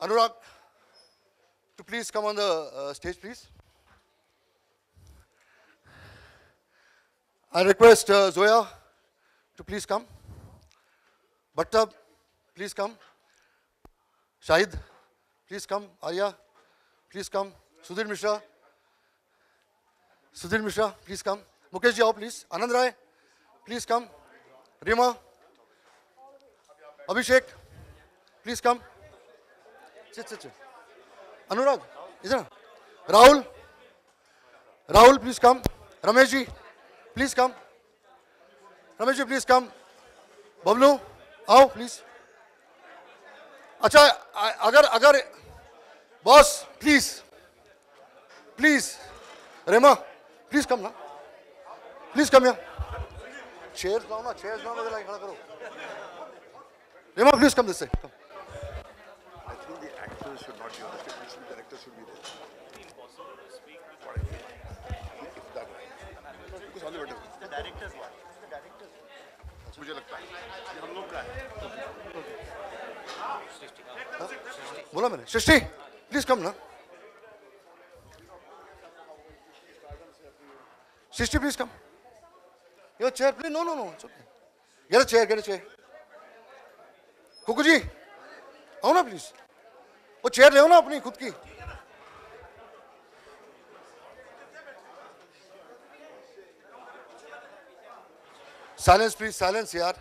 Anurag, to please come on the uh, stage, please. I request uh, Zoya to please come. Bhatta, please come. Shahid, please come. Arya, please come. Sudhir Mishra, Sudhir Mishra, please come. Mukesh Jao, please. Anand Rai, please come. Rima, Abhishek, please come. चिट चिट चिट अनुराग इधर Rahul Rahul please come Ramesh ji please come Ramesh ji please come Bablu आओ please अच्छा अगर अगर boss please please Rema please come ना please कम यहाँ चेयर लाओ ना चेयर लाओ खड़ा करो रेमा प्लीज कम दिस से कम directors should not be on the state municipal directors should be there. What I feel. If that because all the better. The directors what? The directors. मुझे लगता है हम लोग का है बोला मैंने सृष्टि प्लीज कम ना Srishti please come your chair, please. No, no, no. It's okay. Get a chair, get a chair. Kukuji, come on, please. वो चेयर ले ना अपनी खुद की साइलेंस प्लीज साइलेंस यार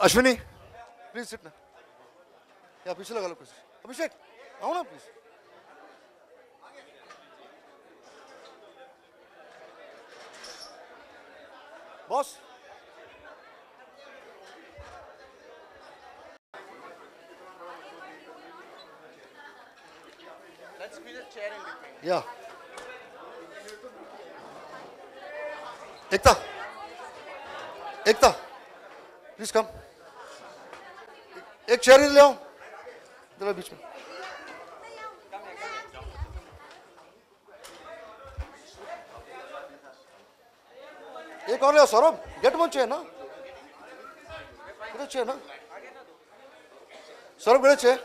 अश्विनी प्लीज सीट ना या पीछे लगा लो कुछ अभिषेक आओ ना प्लीज बॉस या एकता एकता प्लीज कम एक शहरी ले आओ बीच में एक और ले सौरभ गेट में चाहिए ना चाहिए ना सौरभ गड़े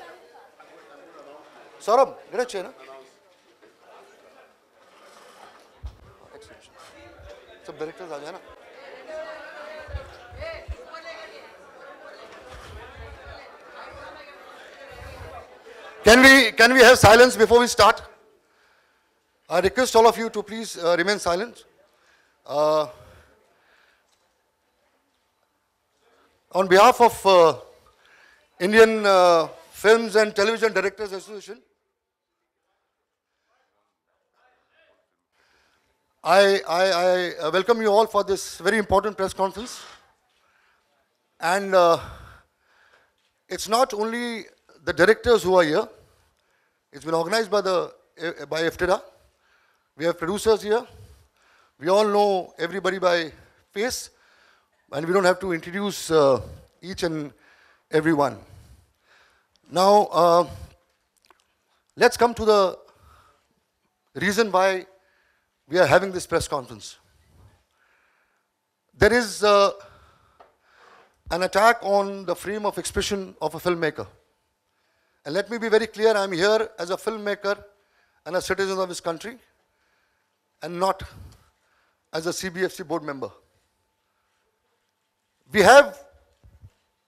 सौरभ गड़े चाहिए ना हाँ, सब डायरेक्टर्स आ जाए ना Can we, can we have silence before we start? I request all of you to please uh, remain silent. Uh, on behalf of uh, Indian uh, Films and Television Directors Association, I, I, I uh, welcome you all for this very important press conference. And uh, it's not only the directors who are here. It's been organized by the by FTDA. We have producers here. We all know everybody by face, and we don't have to introduce uh, each and every one. Now, uh, let's come to the reason why we are having this press conference. There is uh, an attack on the frame of expression of a filmmaker. And let me be very clear, I'm here as a filmmaker and a citizen of this country and not as a CBFC board member. We have,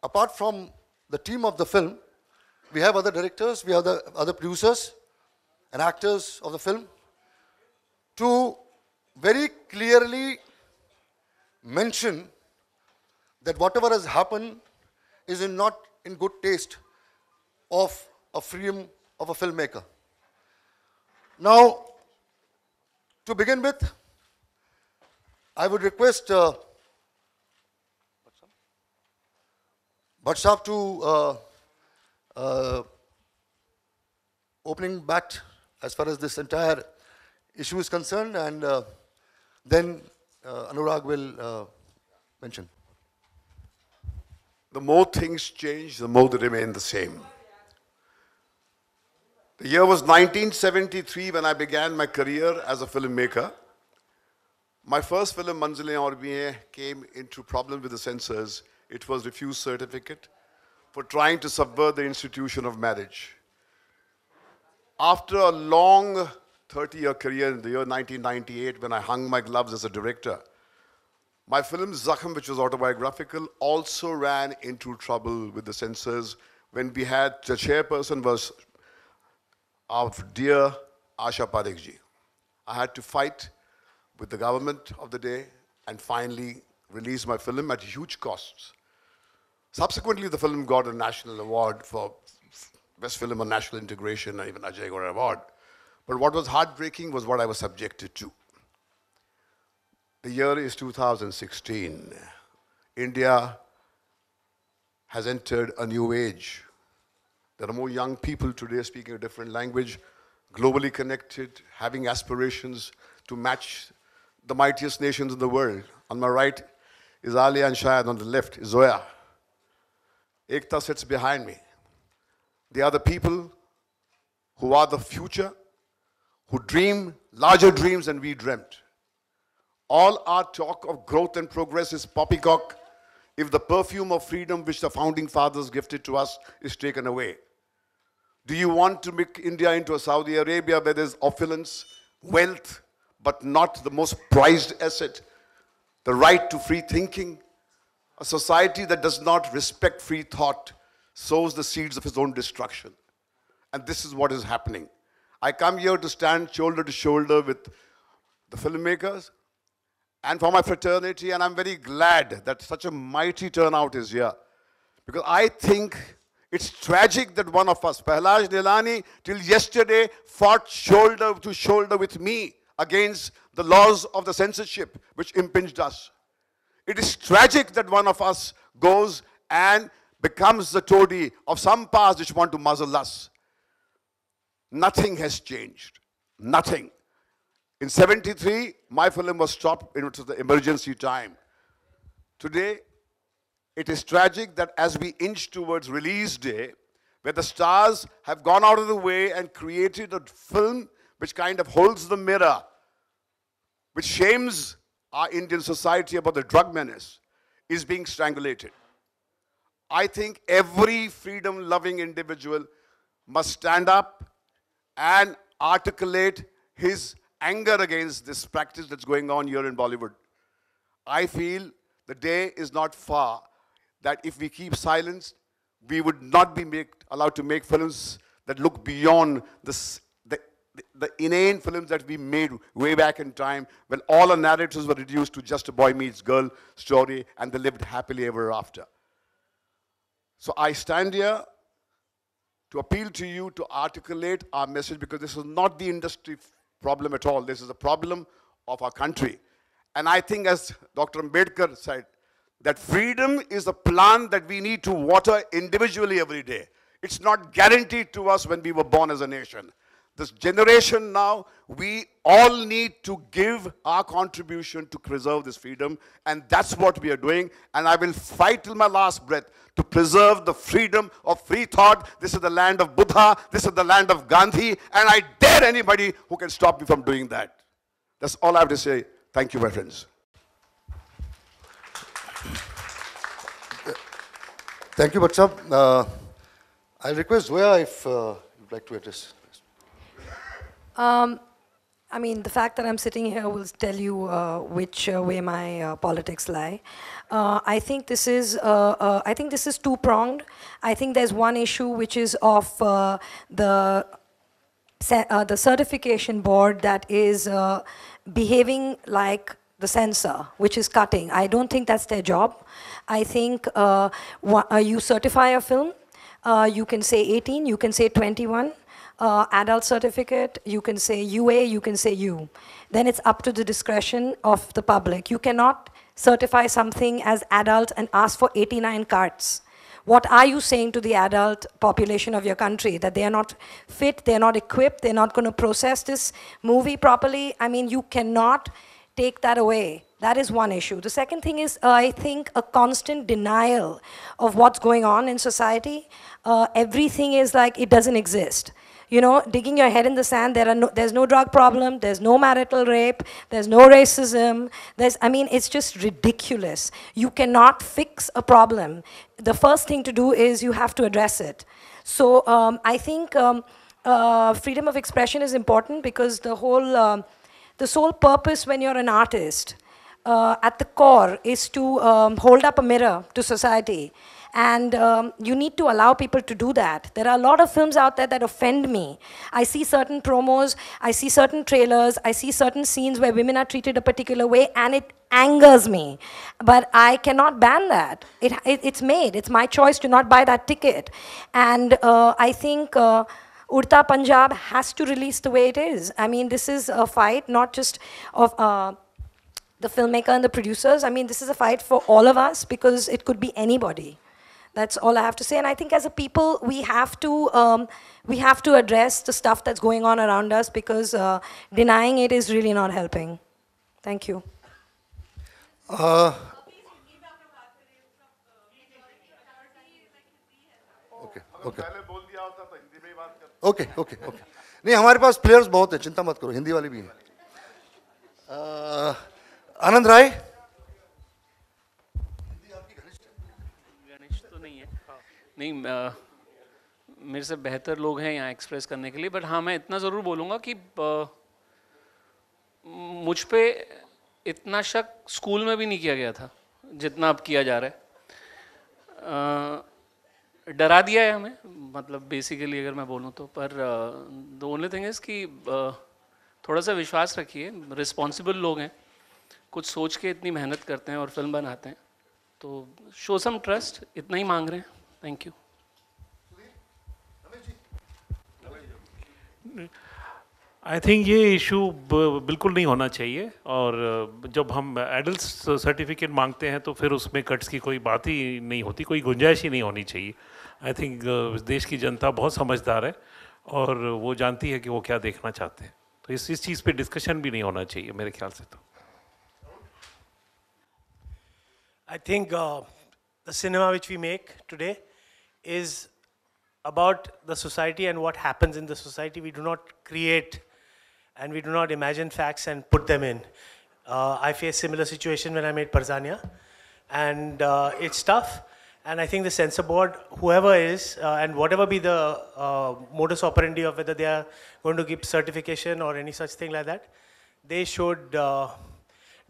apart from the team of the film, we have other directors, we have the other producers and actors of the film to very clearly mention that whatever has happened is in not in good taste of a freedom of a filmmaker. Now, to begin with, I would request uh, Bhatsab to uh, uh, opening bat as far as this entire issue is concerned, and uh, then uh, Anurag will uh, mention. The more things change, the more they remain the same. The year was 1973 when I began my career as a filmmaker. My first film, Manzile Orbiye, came into problem with the censors. It was refused certificate for trying to subvert the institution of marriage. After a long 30-year career in the year 1998, when I hung my gloves as a director, my film Zakham, which was autobiographical, also ran into trouble with the censors when we had the chairperson was our dear Asha Parekh ji. I had to fight with the government of the day and finally release my film at huge costs. Subsequently, the film got a national award for Best Film on National Integration, and even Ajay got an award. But what was heartbreaking was what I was subjected to. The year is 2016. India has entered a new age there are more young people today speaking a different language, globally connected, having aspirations to match the mightiest nations in the world. On my right is Ali and Shahid, on the left is Zoya. Ekta sits behind me. They are the people who are the future, who dream larger dreams than we dreamt. All our talk of growth and progress is poppycock if the perfume of freedom which the founding fathers gifted to us is taken away. Do you want to make India into a Saudi Arabia where there's opulence, wealth, but not the most prized asset, the right to free thinking? A society that does not respect free thought sows the seeds of its own destruction. And this is what is happening. I come here to stand shoulder to shoulder with the filmmakers and for my fraternity, and I'm very glad that such a mighty turnout is here. Because I think it's tragic that one of us, Pahlaj Nilani, till yesterday fought shoulder to shoulder with me against the laws of the censorship which impinged us. It is tragic that one of us goes and becomes the toady of some past which want to muzzle us. Nothing has changed. Nothing. In 73, my film was stopped. in was the emergency time. Today, it is tragic that as we inch towards release day, where the stars have gone out of the way and created a film which kind of holds the mirror, which shames our Indian society about the drug menace, is being strangulated. I think every freedom loving individual must stand up and articulate his anger against this practice that's going on here in Bollywood. I feel the day is not far that if we keep silence, we would not be make, allowed to make films that look beyond this, the, the, the inane films that we made way back in time when all our narratives were reduced to just a boy meets girl story and they lived happily ever after. So I stand here to appeal to you to articulate our message because this is not the industry problem at all. This is a problem of our country. And I think as Dr. Ambedkar said, that freedom is a plant that we need to water individually every day. It's not guaranteed to us when we were born as a nation. This generation now, we all need to give our contribution to preserve this freedom, and that's what we are doing. And I will fight till my last breath to preserve the freedom of free thought. This is the land of Buddha, this is the land of Gandhi, and I dare anybody who can stop me from doing that. That's all I have to say. Thank you, my friends. Thank you, Batsab. Uh, I'll request Zoya if uh, you'd like to address. Um, I mean, the fact that I'm sitting here will tell you uh, which uh, way my uh, politics lie. Uh, I think this is uh, uh, I think this is two pronged. I think there's one issue which is of the the certification board that is behaving like the censor, which is cutting. I don't think that's their job. I think uh, uh, you certify a film, uh, you can say 18, you can say 21, uh, adult certificate, you can say UA, you can say U. Then it's up to the discretion of the public. You cannot certify something as adult and ask for 89 cards. What are you saying to the adult population of your country? That they are not fit, they're not equipped, they're not going to process this movie properly? I mean, you cannot take that away. That is one issue. The second thing is, uh, I think, a constant denial of what's going on in society. Uh, everything is like it doesn't exist. You know, digging your head in the sand, there are no, there's no drug problem, there's no marital rape, there's no racism. There's, I mean, it's just ridiculous. You cannot fix a problem. The first thing to do is you have to address it. So um, I think um, uh, freedom of expression is important because the whole, um, the sole purpose when you're an artist uh, at the core is to um, hold up a mirror to society. And um, you need to allow people to do that. There are a lot of films out there that offend me. I see certain promos, I see certain trailers, I see certain scenes where women are treated a particular way, and it angers me. But I cannot ban that. It, it it's made, it's my choice to not buy that ticket. And uh, I think. Uh, Urta Punjab has to release the way it is. I mean, this is a fight not just of uh, the filmmaker and the producers. I mean, this is a fight for all of us because it could be anybody. That's all I have to say. And I think as a people, we have to um, we have to address the stuff that's going on around us because uh, denying it is really not helping. Thank you. Uh, okay, okay. Okay, okay, okay. Okay. Okay. Okay. Okay. Okay. हैं आनंद राय तो नहीं आ, मेरे से बेहतर लोग हैं यहाँ express करने के लिए बट हाँ मैं इतना ज़रूर बोलूँगा कि मुझ पर इतना शक स्कूल में भी नहीं किया गया था जितना अब किया जा रहा है आ, डरा दिया है हमें मतलब बेसिकली अगर मैं बोलूँ तो पर द ओनली थिंग इज़ कि थोड़ा सा विश्वास रखिए रिस्पॉन्सिबल लोग हैं कुछ सोच के इतनी मेहनत करते हैं और फिल्म बनाते हैं तो शो सम ट्रस्ट इतना ही मांग रहे हैं थैंक यू आई थिंक ये इशू बिल्कुल नहीं होना चाहिए और जब हम एडल्ट सर्टिफिकेट मांगते हैं तो फिर उसमें कट्स की कोई बात ही नहीं होती कोई गुंजाइश ही नहीं होनी चाहिए आई थिंक देश की जनता बहुत समझदार है और वो जानती है कि वो क्या देखना चाहते हैं तो इस इस चीज़ पे डिस्कशन भी नहीं होना चाहिए मेरे ख्याल से तो I think uh, the cinema which we make today is about the society and what happens in the society. We do not create and we do not imagine facts and put them in. Uh, I faced similar situation when I made Parzania, and uh, it's tough. And I think the censor board, whoever is, uh, and whatever be the uh, modus operandi of whether they are going to give certification or any such thing like that, they should uh,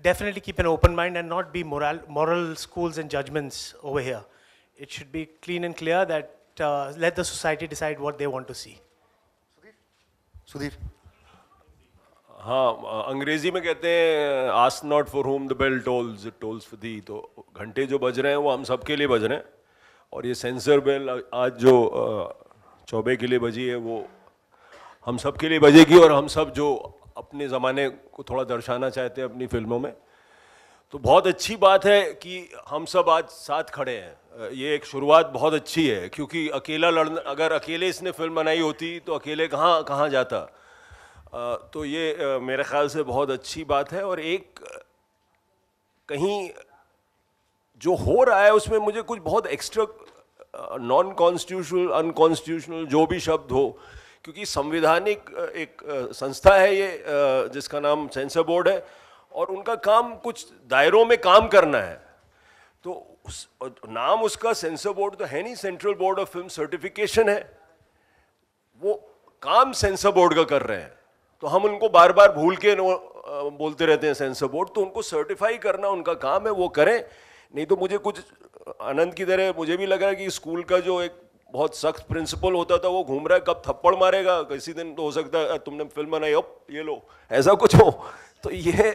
definitely keep an open mind and not be moral, moral schools and judgments over here. It should be clean and clear that uh, let the society decide what they want to see. Sudhir? हाँ अंग्रेजी में कहते हैं ask not for whom the bell tolls tolls for thee तो घंटे जो बज रहे हैं वो हम सबके लिए बज रहे हैं और ये सेंसर बेल आज जो चौबे के लिए बजी है वो हम सब के लिए बजेगी और हम सब जो अपने ज़माने को थोड़ा दर्शाना चाहते हैं अपनी फिल्मों में तो बहुत अच्छी बात है कि हम सब आज साथ खड़े हैं ये एक शुरुआत बहुत अच्छी है क्योंकि अकेला लड़ना अगर अकेले इसने फिल्म बनाई होती तो अकेले कहाँ कहाँ जाता तो ये मेरे ख्याल से बहुत अच्छी बात है और एक कहीं जो हो रहा है उसमें मुझे कुछ बहुत एक्स्ट्रा नॉन कॉन्स्टिट्यूशनल अनकॉन्स्टिट्यूशनल जो भी शब्द हो क्योंकि संविधानिक एक संस्था है ये जिसका नाम सेंसर बोर्ड है और उनका काम कुछ दायरों में काम करना है तो उस, नाम उसका सेंसर बोर्ड तो है नहीं central board of film certification है वो काम सेंसर बोर्ड का कर रहे हैं तो हम उनको बार बार भूल के बोलते रहते हैं सेंसर बोर्ड तो उनको सर्टिफाई करना उनका काम है वो करें नहीं तो मुझे कुछ आनंद की तरह मुझे भी लग रहा है कि स्कूल का जो एक बहुत सख्त प्रिंसिपल होता था वो घूम रहा है कब थप्पड़ मारेगा किसी दिन तो हो सकता है तुमने फिल्म बनाई अब ये लो ऐसा कुछ हो तो ये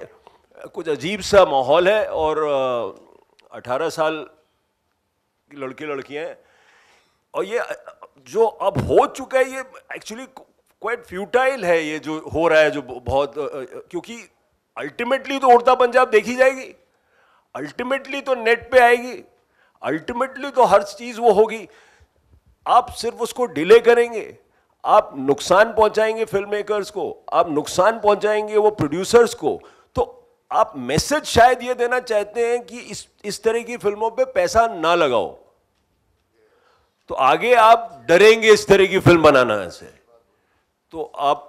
कुछ अजीब सा माहौल है और अठारह साल की लड़के लड़कियाँ हैं और ये जो अब हो चुका है ये एक्चुअली क्वाइट फ्यूटाइल है ये जो हो रहा है जो बहुत क्योंकि अल्टीमेटली तो उड़ता पंजाब देखी जाएगी अल्टीमेटली तो नेट पे आएगी अल्टीमेटली तो हर चीज़ वो होगी आप सिर्फ उसको डिले करेंगे आप नुकसान पहुंचाएंगे फिल्म मेकर्स को आप नुकसान पहुंचाएंगे वो प्रोड्यूसर्स को तो आप मैसेज शायद ये देना चाहते हैं कि इस इस तरह की फिल्मों पे पैसा ना लगाओ तो आगे आप डरेंगे इस तरह की फिल्म बनाना से तो आप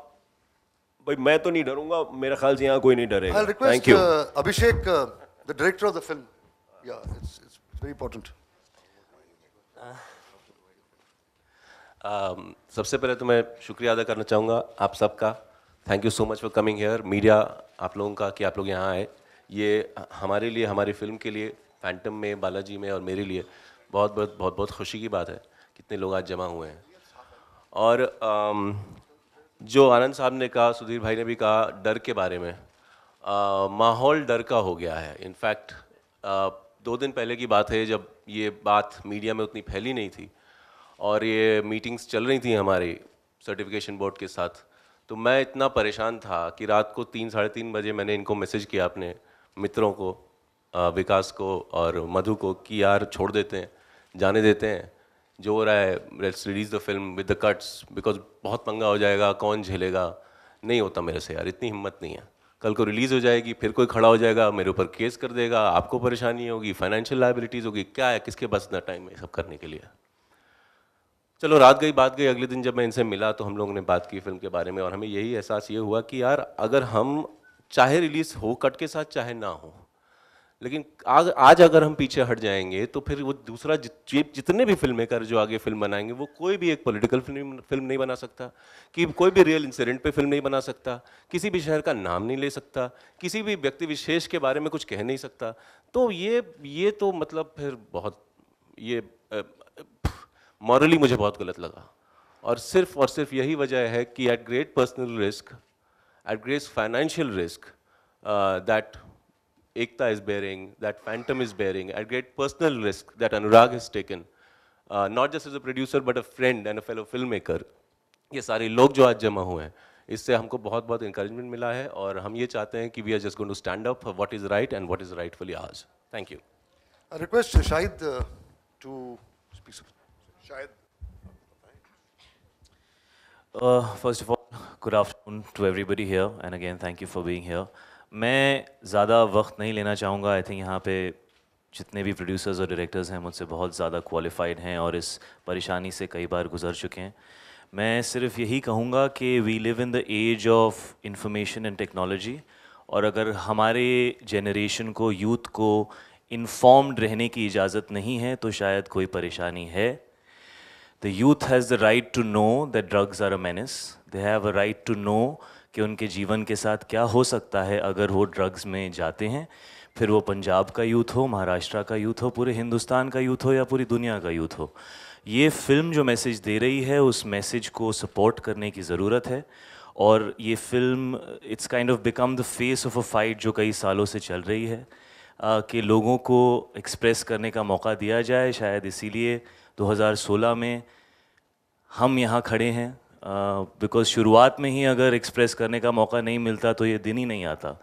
भाई मैं तो नहीं डरूंगा मेरे ख्याल से यहां कोई नहीं डरेगा thank you Abhishek the director of the film या it's it's very important Um, सबसे पहले तो मैं शुक्रिया अदा करना चाहूँगा आप सबका thank you so much for coming here media आप लोगों का कि आप लोग यहाँ आए ये हमारे लिए हमारी फिल्म के लिए फैंटम में बालाजी में और मेरे लिए बहुत बहुत बहुत बहुत खुशी की बात है कितने लोग आज जमा हुए हैं और um, जो आनंद साहब ने कहा सुधीर भाई ने भी कहा डर के बारे में uh, माहौल डर का हो गया है इनफैक्ट uh, दो दिन पहले की बात है जब ये बात मीडिया में उतनी फैली नहीं थी और ये मीटिंग्स चल रही थी हमारी सर्टिफिकेशन बोर्ड के साथ तो मैं इतना परेशान था कि रात को तीन साढ़े तीन बजे मैंने इनको मैसेज किया अपने मित्रों को विकास को और मधु को कि यार छोड़ देते हैं जाने देते हैं जो हो रहा है let's release the film with the cuts because बहुत पंगा हो जाएगा कौन झेलेगा नहीं होता मेरे से यार इतनी हिम्मत नहीं है कल को रिलीज़ हो जाएगी फिर कोई खड़ा हो जाएगा मेरे ऊपर केस कर देगा आपको परेशानी होगी फाइनेंशियल लाइबिलिटीज़ होगी क्या है किसके पास इतना टाइम है सब करने के लिए चलो रात गई बात गई अगले दिन जब मैं इनसे मिला तो हम लोगों ने बात की फिल्म के बारे में और हमें यही एहसास ये हुआ कि यार अगर हम चाहे रिलीज़ हो कट के साथ चाहे ना हो लेकिन आज आज अगर हम पीछे हट जाएंगे तो फिर वो दूसरा जि, जितने भी फिल्म मेकर जो आगे फिल्म बनाएंगे वो कोई भी एक पॉलिटिकल फिल्म फिल्म नहीं बना सकता कि कोई भी रियल इंसिडेंट पे फिल्म नहीं बना सकता किसी भी शहर का नाम नहीं ले सकता किसी भी व्यक्ति विशेष के बारे में कुछ कह नहीं सकता तो ये ये तो मतलब फिर बहुत ये मॉरली मुझे बहुत गलत लगा और सिर्फ और सिर्फ यही वजह है कि at great personal risk at great financial risk that Ekta is bearing that Phantom is bearing at great personal risk that Anurag is taken not just as a producer but a friend and a fellow film maker ये सारे लोग जो आज जमा हुए हैं इससे हमको बहुत बहुत इंकरेजमेंट मिला है और हम ये चाहते हैं कि we are just going to stand up what is right and what is right for आज thank you request Shahid to speak शायद first of all good afternoon to everybody here and again thank you for being here मैं ज़्यादा वक्त नहीं लेना चाहूँगा I think यहाँ पे जितने भी प्रोड्यूसर्स और डायरेक्टर्स हैं मुझसे बहुत ज़्यादा क्वालिफाइड हैं और इस परेशानी से कई बार गुजर चुके हैं मैं सिर्फ यही कहूँगा कि we live in the age of information and technology और अगर हमारे जेनरेशन को यूथ को इन्फॉर्म्ड रहने की इजाज़त नहीं है तो शायद कोई परेशानी है the youth has the right to know the drugs are a menace they have a right to know कि उनके जीवन के साथ क्या हो सकता है अगर वो ड्रग्स में जाते हैं फिर वो पंजाब का यूथ हो महाराष्ट्र का यूथ हो पूरे हिंदुस्तान का यूथ हो या पूरी दुनिया का यूथ हो ये फिल्म जो मैसेज दे रही है उस मैसेज को सपोर्ट करने की ज़रूरत है और ये film it's kind of become the face of a fight जो कई सालों से चल रही है कि लोगों को एक्सप्रेस करने का मौका दिया जाए शायद इसीलिए 2016 में हम यहाँ खड़े हैं बिकॉज शुरुआत में ही अगर एक्सप्रेस करने का मौका नहीं मिलता तो ये दिन ही नहीं आता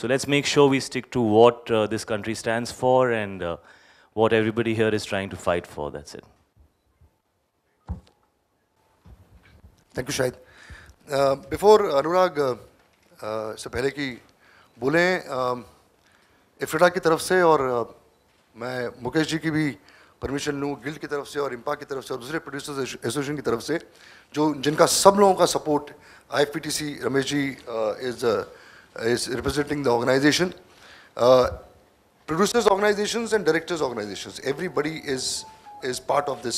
so let's make sure we stick to what this country stand for and what everybody here is trying to fight for that's it thank you शायद बिफोर अनुराग से पहले कि बोलें uh, की तरफ से और uh, मैं मुकेश जी की भी परमिशन लूँ गिल्ड की तरफ से और इम्पा की तरफ से और दूसरे प्रोड्यूसर्स एसोसिएशन की तरफ से जो जिनका सब लोगों का support I Ramesh ji is is representing the organization producers organization and directors organization everybody is is part of this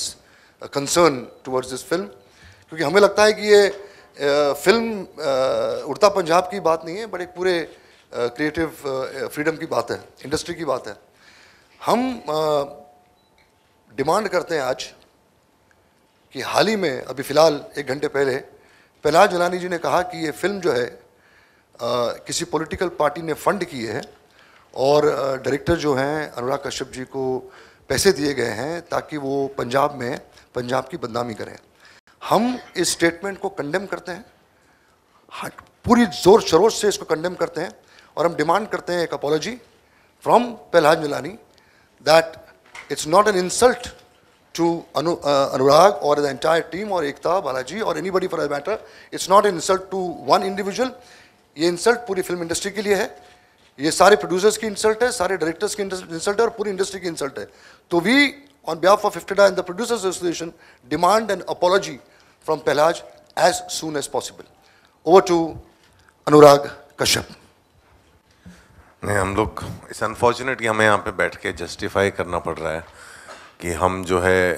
uh, concern towards this क्योंकि हमें लगता है कि ये फिल्म उड़ता पंजाब की बात नहीं है बट एक पूरे क्रिएटिव फ्रीडम की बात है इंडस्ट्री की बात है हम uh, uh डिमांड करते हैं आज कि हाल ही में अभी फ़िलहाल एक घंटे पहले प्रहलाद जलानी जी ने कहा कि ये फिल्म जो है आ, किसी पॉलिटिकल पार्टी ने फंड किए है और डायरेक्टर जो हैं अनुराग कश्यप जी को पैसे दिए गए हैं ताकि वो पंजाब में पंजाब की बदनामी करें हम इस स्टेटमेंट को कंडेम करते हैं हाँ, पूरी ज़ोर शरोश से इसको कंडेम करते हैं और हम डिमांड करते हैं एक apology from Prahlad Milani that It's not an insult to Anu, uh, Anurag or the entire team or Ekta, Balaji or anybody for that matter. It's not an insult to one individual. ये insult पूरी film industry के लिए है ये सारे producers की insult है सारे डायरेक्टर्स की इंसल्ट है और पूरी इंडस्ट्री की इंसल्ट है तो वी ऑन बिहाफ ऑफ फिफ्टडा and the producers association demand an apology from Pahlaj as soon as possible over to Anurag Kashyap नहीं हम लोग इस अनफॉर्चुनेट कि हमें यहाँ पे बैठ के जस्टिफाई करना पड़ रहा है कि हम जो है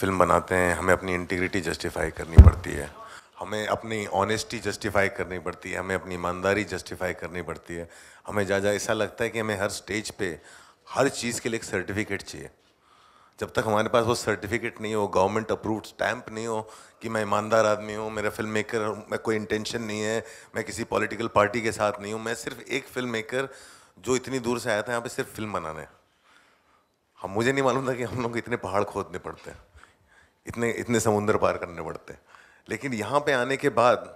फिल्म बनाते हैं हमें अपनी इंटीग्रिटी जस्टिफाई करनी पड़ती है हमें अपनी ऑनेस्टी जस्टिफाई करनी पड़ती है हमें अपनी ईमानदारी जस्टिफाई करनी पड़ती है हमें जा जा ऐसा लगता है कि हमें हर स्टेज पे हर चीज़ के लिए एक सर्टिफिकेट चाहिए जब तक हमारे पास वो सर्टिफिकेट नहीं हो गवर्नमेंट अप्रूव्ड स्टैंप नहीं हो कि मैं ईमानदार आदमी हूँ मेरा फिल्म मेकर मैं कोई इंटेंशन नहीं है मैं किसी पॉलिटिकल पार्टी के साथ नहीं हूँ मैं सिर्फ एक फिल्म मेकर जो इतनी दूर से आया था यहाँ पे सिर्फ फिल्म बनाने हम मुझे नहीं मालूम था कि हम लोग इतने पहाड़ खोदने पड़ते हैं इतने इतने समुंदर पार करने पड़ते हैं लेकिन यहाँ पे आने के बाद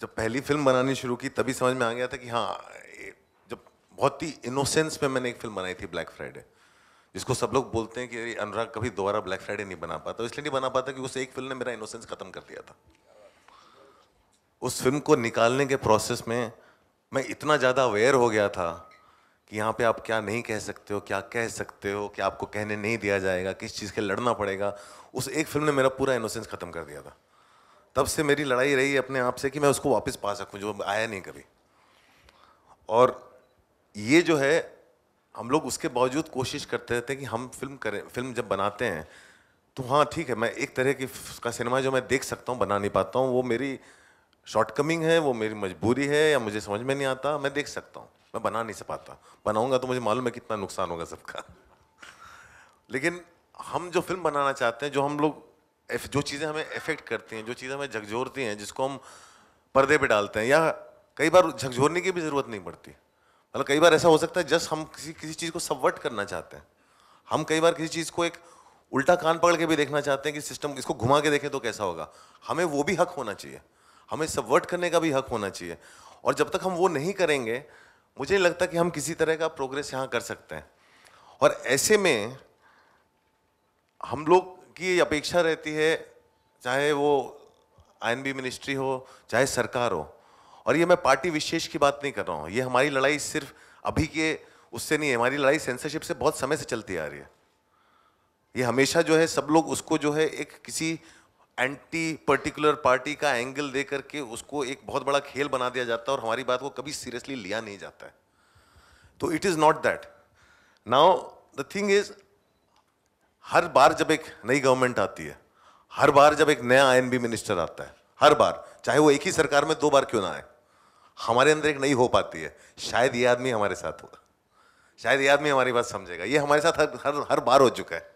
जब पहली फिल्म बनानी शुरू की तभी समझ में आ गया था कि हाँ जब बहुत ही इनोसेंस पे मैंने एक फिल्म बनाई थी ब्लैक फ्राइडे जिसको सब लोग बोलते हैं कि अनुराग कभी दोबारा ब्लैक फ्राइडे नहीं बना पाता इसलिए नहीं बना पाता कि उस एक फिल्म ने मेरा इनोसेंस खत्म कर दिया था उस फिल्म को निकालने के प्रोसेस में मैं इतना ज़्यादा अवेयर हो गया था कि यहाँ पे आप क्या नहीं कह सकते हो क्या कह सकते हो कि आपको कहने नहीं दिया जाएगा किस चीज़ के लड़ना पड़ेगा उस एक फिल्म ने मेरा पूरा इनोसेंस ख़त्म कर दिया था तब से मेरी लड़ाई रही अपने आप से कि मैं उसको वापस पा सकूँ जो आया नहीं कभी और ये जो है हम लोग उसके बावजूद कोशिश करते रहते हैं कि हम फिल्म करें फिल्म जब बनाते हैं तो हाँ ठीक है मैं एक तरह की का सिनेमा जो मैं देख सकता हूँ बना नहीं पाता हूँ वो मेरी शॉर्टकमिंग है वो मेरी मजबूरी है या मुझे समझ में नहीं आता मैं देख सकता हूँ मैं बना नहीं पाता बनाऊँगा तो मुझे मालूम है कितना नुकसान होगा सबका लेकिन हम जो फिल्म बनाना चाहते हैं जो हम लोग जो चीज़ें हमें इफेक्ट करती हैं जो चीज़ें हमें झकझोरती हैं जिसको हम पर्दे पर डालते हैं या कई बार झकझोरने की भी ज़रूरत नहीं पड़ती मतलब कई बार ऐसा हो सकता है जस्ट हम किसी किसी चीज़ को सबवर्ट करना चाहते हैं हम कई बार किसी चीज़ को एक उल्टा कान पकड़ के भी देखना चाहते हैं कि सिस्टम इसको घुमा के देखें तो कैसा होगा हमें वो भी हक होना चाहिए हमें सबवर्ट करने का भी हक होना चाहिए और जब तक हम वो नहीं करेंगे मुझे नहीं लगता कि हम किसी तरह का प्रोग्रेस यहाँ कर सकते हैं और ऐसे में हम लोग की अपेक्षा रहती है चाहे वो आई मिनिस्ट्री हो चाहे सरकार हो और ये मैं पार्टी विशेष की बात नहीं कर रहा हूँ ये हमारी लड़ाई सिर्फ अभी के उससे नहीं है हमारी लड़ाई सेंसरशिप से बहुत समय से चलती आ रही है ये हमेशा जो है सब लोग उसको जो है एक किसी एंटी पर्टिकुलर पार्टी का एंगल दे करके उसको एक बहुत बड़ा खेल बना दिया जाता है और हमारी बात को कभी सीरियसली लिया नहीं जाता है तो it is not that now the thing is हर बार जब एक नई गवर्नमेंट आती है हर बार जब एक नया आई मिनिस्टर आता है हर बार चाहे वो एक ही सरकार में दो बार क्यों ना आए हमारे अंदर एक नई हो पाती है शायद ये आदमी हमारे साथ होगा शायद ये आदमी हमारी बात समझेगा ये हमारे साथ हर हर, हर बार हो चुका है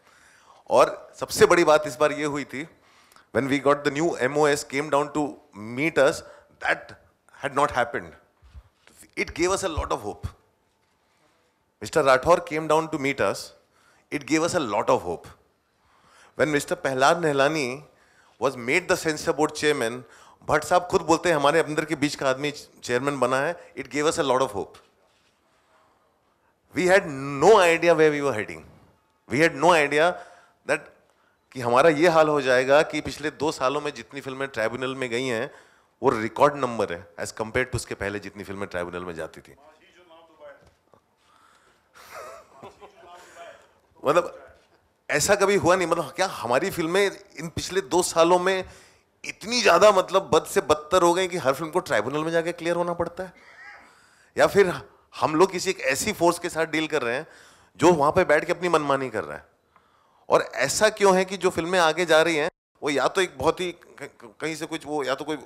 और सबसे बड़ी बात इस बार ये हुई थी when we got the new M O S came down to meet us that had not happened it gave us a lot of hope mister Rathore came down to meet us it gave us a lot of hope when mister Pahlad Nahlani was made the censor board chairman Bhatt साहब खुद बोलते हैं हमारे अंदर के बीच का आदमी chairman बना है it gave us a lot of hope we had no idea where we were heading we had no idea that कि हमारा ये हाल हो जाएगा कि पिछले दो सालों में जितनी फिल्में ट्राइब्यूनल में गई हैं वो रिकॉर्ड नंबर है एज कंपेयर टू उसके पहले जितनी फिल्में ट्राइब्यूनल में जाती थी मतलब ऐसा कभी हुआ नहीं मतलब क्या हमारी फिल्में इन पिछले दो सालों में इतनी ज़्यादा मतलब बद से बदतर हो गए कि हर फिल्म को ट्राइब्यूनल में जाके क्लियर होना पड़ता है या फिर हम लोग किसी एक ऐसी फोर्स के साथ डील कर रहे हैं जो वहां पे बैठ के अपनी मनमानी कर रहा है और ऐसा क्यों है कि जो फिल्में आगे जा रही हैं वो या तो एक बहुत ही कहीं से कुछ वो या तो कोई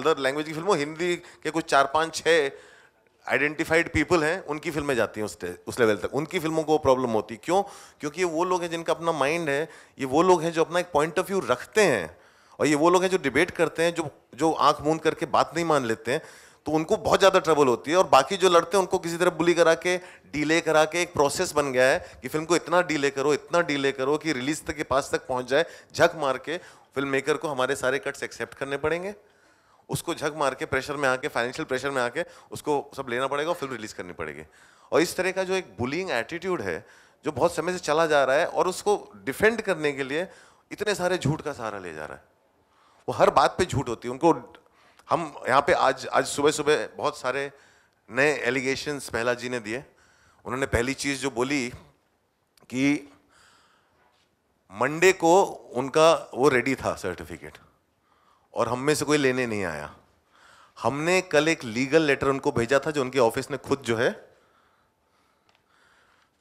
अदर लैंग्वेज की फिल्म हो हिंदी के कुछ चार पांच छः आइडेंटिफाइड पीपल हैं उनकी फिल्में जाती हैं उस उस लेवल तक उनकी फिल्मों को प्रॉब्लम होती क्यों क्योंकि ये वो लोग हैं जिनका अपना माइंड है ये वो लोग हैं जो अपना एक पॉइंट ऑफ व्यू रखते हैं और ये वो लोग हैं जो डिबेट करते हैं जो जो आंख मूंद करके बात नहीं मान लेते हैं तो उनको बहुत ज़्यादा ट्रबल होती है और बाकी जो लड़ते हैं उनको किसी तरह बुली करा के डिले करा के एक प्रोसेस बन गया है कि फिल्म को इतना डिले करो इतना डिले करो कि रिलीज तक के पास तक पहुंच जाए झक मार के फिल्म मेकर को हमारे सारे कट्स एक्सेप्ट करने पड़ेंगे उसको झक मार के प्रेशर में आके फाइनेंशियल प्रेशर में आके उसको सब लेना पड़ेगा और फिल्म रिलीज़ करनी पड़ेगी और इस तरह का जो एक बुलिंग एटीट्यूड है जो बहुत समय से चला जा रहा है और उसको डिफेंड करने के लिए इतने सारे झूठ का सहारा ले जा रहा है वो हर बात पे झूठ होती है उनको हम यहाँ पे आज आज सुबह सुबह बहुत सारे नए एलिगेशंस पहला जी ने दिए उन्होंने पहली चीज़ जो बोली कि मंडे को उनका वो रेडी था सर्टिफिकेट और हम में से कोई लेने नहीं आया हमने कल एक लीगल लेटर उनको भेजा था जो उनके ऑफिस ने खुद जो है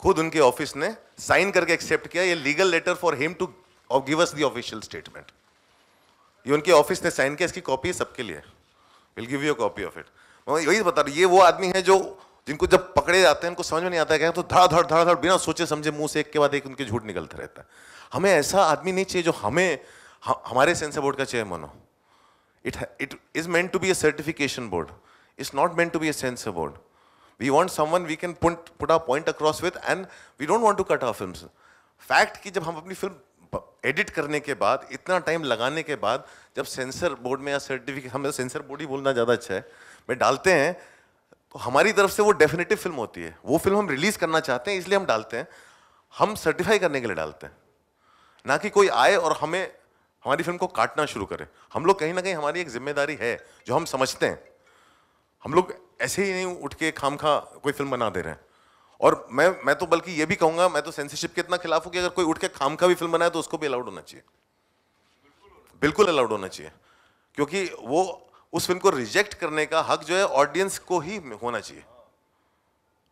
खुद उनके ऑफिस ने साइन करके एक्सेप्ट किया ये legal letter for him to give us the official statement ये उनके ऑफिस ने साइन किया इसकी कॉपी है सबके लिए will give you copy of it मैं यही बता रहा ये वो आदमी है जो जिनको जब पकड़े जाते हैं उनको समझ में नहीं आता क्या तो धड़ धड़ाधड़ धड़ बिना सोचे समझे मुंह से एक के बाद एक उनके झूठ निकलता रहता है हमें ऐसा आदमी नहीं चाहिए जो हमें हमारे सेंसर बोर्ड का चेयरमैन हो it it is meant to be a certification board is not meant to be a censor board we want someone we can put put a point across with and we don't want to cut a film fact कि जब हम अपनी film edit करने के बाद इतना time लगाने के बाद जब सेंसर बोर्ड में या सर्टिफिकेट हमें सेंसर बोर्ड ही बोलना ज़्यादा अच्छा है मैं डालते हैं तो हमारी तरफ से वो डेफिनेटिव फिल्म होती है वो फिल्म हम रिलीज़ करना चाहते हैं इसलिए हम डालते हैं हम सर्टिफाई करने के लिए डालते हैं ना कि कोई आए और हमें हमारी फिल्म को काटना शुरू करे हम लोग कहीं ना कहीं हमारी एक जिम्मेदारी है जो हम समझते हैं हम लोग ऐसे ही नहीं उठ के खाम खा कोई फिल्म बना दे रहे हैं और मैं मैं तो बल्कि ये भी कहूंगा मैं तो सेंसरशिप के इतना खिलाफ हूं कि अगर कोई उठ के खाम का भी फिल्म बनाए तो उसको भी अलाउड होना चाहिए बिल्कुल अलाउड होना चाहिए क्योंकि वो उस फिल्म को रिजेक्ट करने का हक जो है ऑडियंस को ही होना चाहिए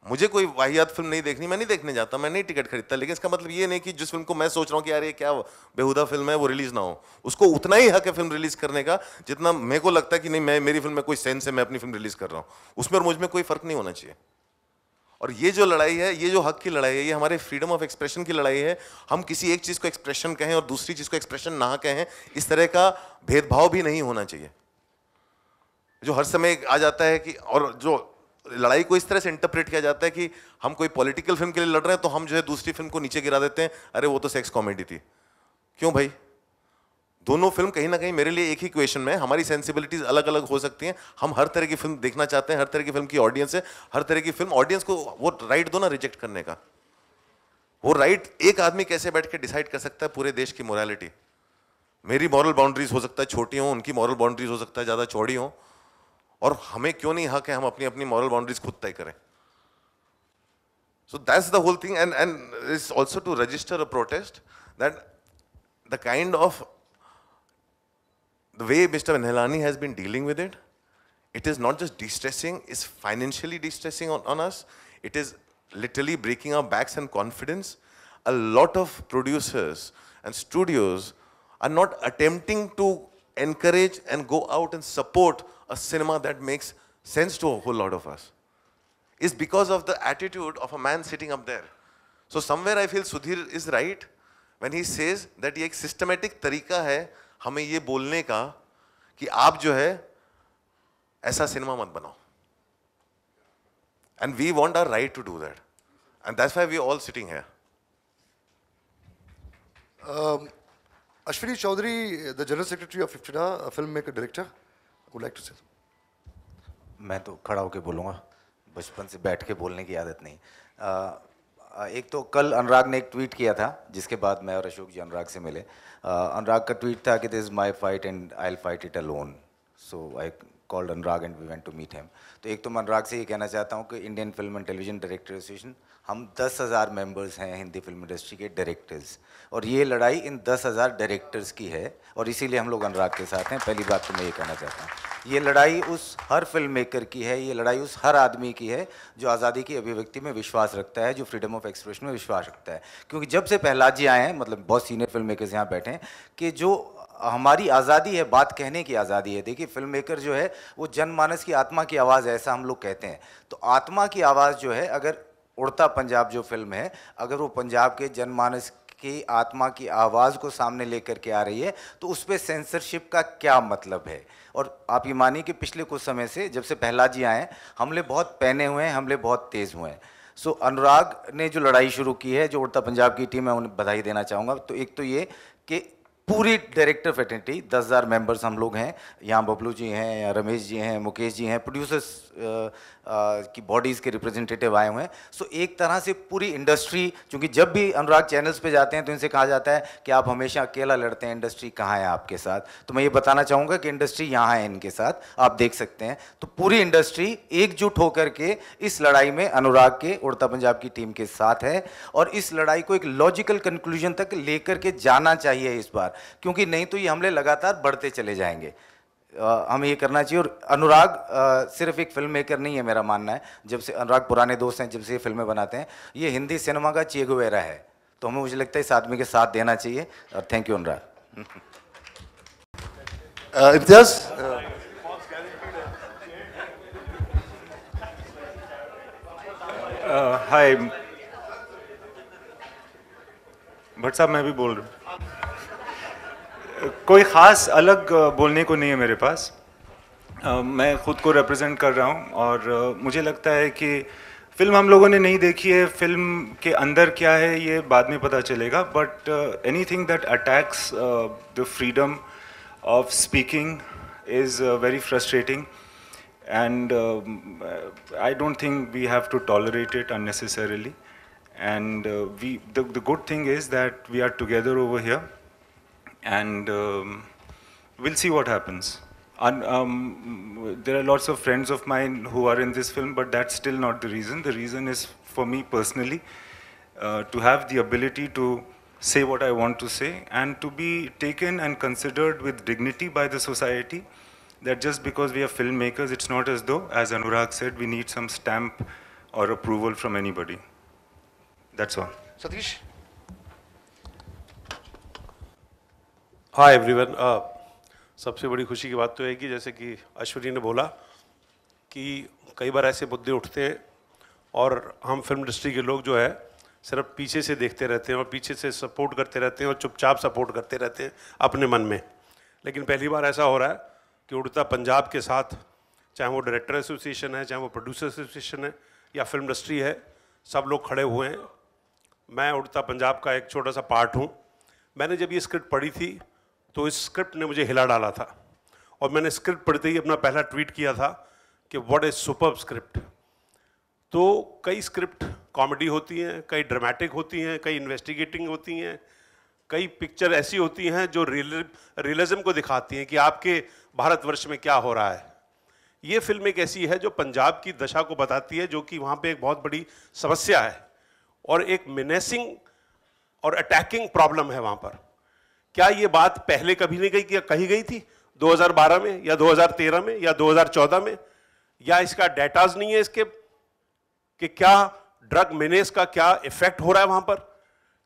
मुझे कोई वाहियात फिल्म नहीं देखनी मैं नहीं देखने जाता मैं नहीं टिकट खरीदता लेकिन इसका मतलब ये नहीं कि जिस फिल्म को मैं सोच रहा हूँ कि यार ये क्या बेहुदा फिल्म है वो रिलीज ना हो उसको उतना ही हक है फिल्म रिलीज करने का जितना मेरे को लगता है कि नहीं मैं मेरी फिल्म में कोई सेंस है मैं अपनी फिल्म रिलीज कर रहा हूँ उसमें और मुझ में कोई फर्क नहीं होना चाहिए और ये जो लड़ाई है ये जो हक की लड़ाई है ये हमारे फ्रीडम ऑफ एक्सप्रेशन की लड़ाई है हम किसी एक चीज़ को एक्सप्रेशन कहें और दूसरी चीज़ को एक्सप्रेशन ना कहें इस तरह का भेदभाव भी नहीं होना चाहिए जो हर समय आ जाता है कि और जो लड़ाई को इस तरह से इंटरप्रेट किया जाता है कि हम कोई पॉलिटिकल फिल्म के लिए लड़ रहे हैं तो हम जो है दूसरी फिल्म को नीचे गिरा देते हैं अरे वो तो सेक्स कॉमेडी थी क्यों भाई दोनों फिल्म कहीं ना कहीं मेरे लिए एक ही क्वेश्चन में हमारी सेंसिबिलिटीज अलग अलग हो सकती हैं हम हर तरह की फिल्म देखना चाहते हैं हर तरह की फिल्म की ऑडियंस है हर तरह की फिल्म ऑडियंस को वो राइट दो ना रिजेक्ट करने का वो राइट एक आदमी कैसे बैठ के डिसाइड कर सकता है पूरे देश की मोरालिटी मेरी मॉरल बाउंड्रीज हो सकता है छोटी हों उनकी मॉरल बाउंड्रीज हो सकता है ज़्यादा चौड़ी हों और हमें क्यों नहीं हक है हम अपनी अपनी मॉरल बाउंड्रीज खुद तय करें so that's the whole thing and and is also to register a protest that the kind of the way Mr. Manhalani has been dealing with it, it is not just distressing, it's financially distressing on, on us. It is literally breaking our backs and confidence. A lot of producers and studios are not attempting to encourage and go out and support a cinema that makes sense to a whole lot of us. It's because of the attitude of a man sitting up there. So somewhere I feel Sudhir is right when he says that ये एक systematic तरीका हमें ये बोलने का कि आप जो है ऐसा सिनेमा मत बनाओ and we want our right to do that and that's why we all sitting है Ashwini Chaudhary the general secretary of IFTA film maker director would like to मैं तो खड़ा होकर बोलूँगा बचपन से बैठ के बोलने की आदत नहीं uh, एक तो कल अनुराग ने एक ट्वीट किया था जिसके बाद मैं और अशोक जी अनुराग से मिले अनुराग का ट्वीट था कि this my fight and I fight it alone so I called Anurag and we went to meet him. तो एक तो मैं अनुराग से ये कहना चाहता हूँ कि Indian film and television director association हम दस हज़ार मेम्बर्स हैं हिंदी फिल्म इंडस्ट्री के डायरेक्टर्स और ये लड़ाई इन दस हज़ार डायरेक्टर्स की है और इसीलिए हम लोग अनुराग के साथ हैं पहली बात तो मैं ये कहना चाहता हूँ ये लड़ाई उस हर फिल्म मेकर की है ये लड़ाई उस हर आदमी की है जो आज़ादी की अभिव्यक्ति में विश्वास रखता है जो फ्रीडम ऑफ एक्सप्रेशन में विश्वास रखता है क्योंकि जब से पहलाद जी आए हैं मतलब बहुत सीनियर फिल्म मेकर्स यहाँ बैठे हैं कि जो हमारी आज़ादी है बात कहने की आज़ादी है देखिए फिल्म मेकर जो है वो जनमानस की आत्मा की आवाज़ है ऐसा हम लोग कहते हैं तो आत्मा की आवाज़ जो है अगर उड़ता पंजाब जो फिल्म है अगर वो पंजाब के जनमानस की आत्मा की आवाज़ को सामने लेकर के आ रही है तो उस पर सेंसरशिप का क्या मतलब है और आप ये मानिए कि पिछले कुछ समय से जब से पहला जी आए हमले बहुत पहने हुए हैं हमले बहुत तेज़ हुए हैं सो so, अनुराग ने जो लड़ाई शुरू की है जो उड़ता पंजाब की टीम है उन्हें बधाई देना चाहूँगा तो एक तो ये कि पूरी डायरेक्टर फैटर्निटी हजार मेंबर्स हम लोग हैं यहाँ बबलू जी हैं रमेश जी हैं मुकेश जी हैं प्रोड्यूसर्स की बॉडीज़ के रिप्रेजेंटेटिव आए हुए हैं सो एक तरह से पूरी इंडस्ट्री क्योंकि जब भी अनुराग चैनल्स पे जाते हैं तो इनसे कहा जाता है कि आप हमेशा अकेला लड़ते हैं इंडस्ट्री कहाँ है आपके साथ तो मैं ये बताना चाहूँगा कि इंडस्ट्री यहाँ है इनके साथ आप देख सकते हैं तो पूरी इंडस्ट्री एकजुट होकर के इस लड़ाई में अनुराग के उड़ता पंजाब की टीम के साथ है और इस लड़ाई को एक लॉजिकल कंक्लूजन तक लेकर के जाना चाहिए इस बार क्योंकि नहीं तो ये हमले लगातार बढ़ते चले जाएंगे हमें ये करना चाहिए और अनुराग आ, सिर्फ एक फिल्म मेकर नहीं है मेरा मानना है जब से अनुराग पुराने दोस्त हैं जब से ये फिल्में बनाते हैं ये हिंदी सिनेमा का चेगुवेरा है तो हमें मुझे लगता है इस आदमी के साथ देना चाहिए और thank you Anurag Imtiaz hi Bhatt साहब मैं भी बोल रहा हूँ कोई ख़ास अलग बोलने को नहीं है मेरे पास मैं ख़ुद को रिप्रेजेंट कर रहा हूँ और मुझे लगता है कि फिल्म हम लोगों ने नहीं देखी है फिल्म के अंदर क्या है ये बाद में पता चलेगा but anything that attacks the freedom of speaking is very frustrating and I don't think we have to tolerate it it and we the good thing is that we are together over here and um, we'll see what happens. And, um, there are lots of friends of mine who are in this film, but that's still not the reason. The reason is for me personally uh, to have the ability to say what I want to say and to be taken and considered with dignity by the society that just because we are filmmakers, it's not as though, as Anurag said, we need some stamp or approval from anybody. That's all. Satish? Hi everyone uh, सबसे बड़ी खुशी की बात तो है कि जैसे कि अश्विनी ने बोला कि कई बार ऐसे मुद्दे उठते हैं और हम फिल्म इंडस्ट्री के लोग जो है सिर्फ पीछे से देखते रहते हैं और पीछे से सपोर्ट करते रहते हैं और चुपचाप सपोर्ट करते रहते हैं अपने मन में लेकिन पहली बार ऐसा हो रहा है कि उड़ता पंजाब के साथ चाहे वो डायरेक्टर एसोसिएशन है चाहे वो प्रोड्यूसर एसोसिएशन है या फिल्म इंडस्ट्री है सब लोग खड़े हुए हैं मैं उड़ता पंजाब का एक छोटा सा पार्ट हूँ मैंने जब ये स्क्रिप्ट पढ़ी थी तो इस स्क्रिप्ट ने मुझे हिला डाला था और मैंने स्क्रिप्ट पढ़ते ही अपना पहला ट्वीट किया था कि व्हाट इज़ सुपर स्क्रिप्ट तो कई स्क्रिप्ट कॉमेडी होती हैं कई ड्रामेटिक होती हैं कई इन्वेस्टिगेटिंग होती हैं कई पिक्चर ऐसी होती हैं जो रियलिज्म को दिखाती हैं कि आपके भारतवर्ष में क्या हो रहा है ये फिल्म एक ऐसी है जो पंजाब की दशा को बताती है जो कि वहाँ पे एक बहुत बड़ी समस्या है और एक मिनेसिंग और अटैकिंग प्रॉब्लम है वहाँ पर क्या ये बात पहले कभी नहीं गई कही गई थी 2012 में या 2013 में या 2014 में या इसका डेटाज नहीं है इसके कि क्या ड्रग मेनेस का क्या इफेक्ट हो रहा है वहां पर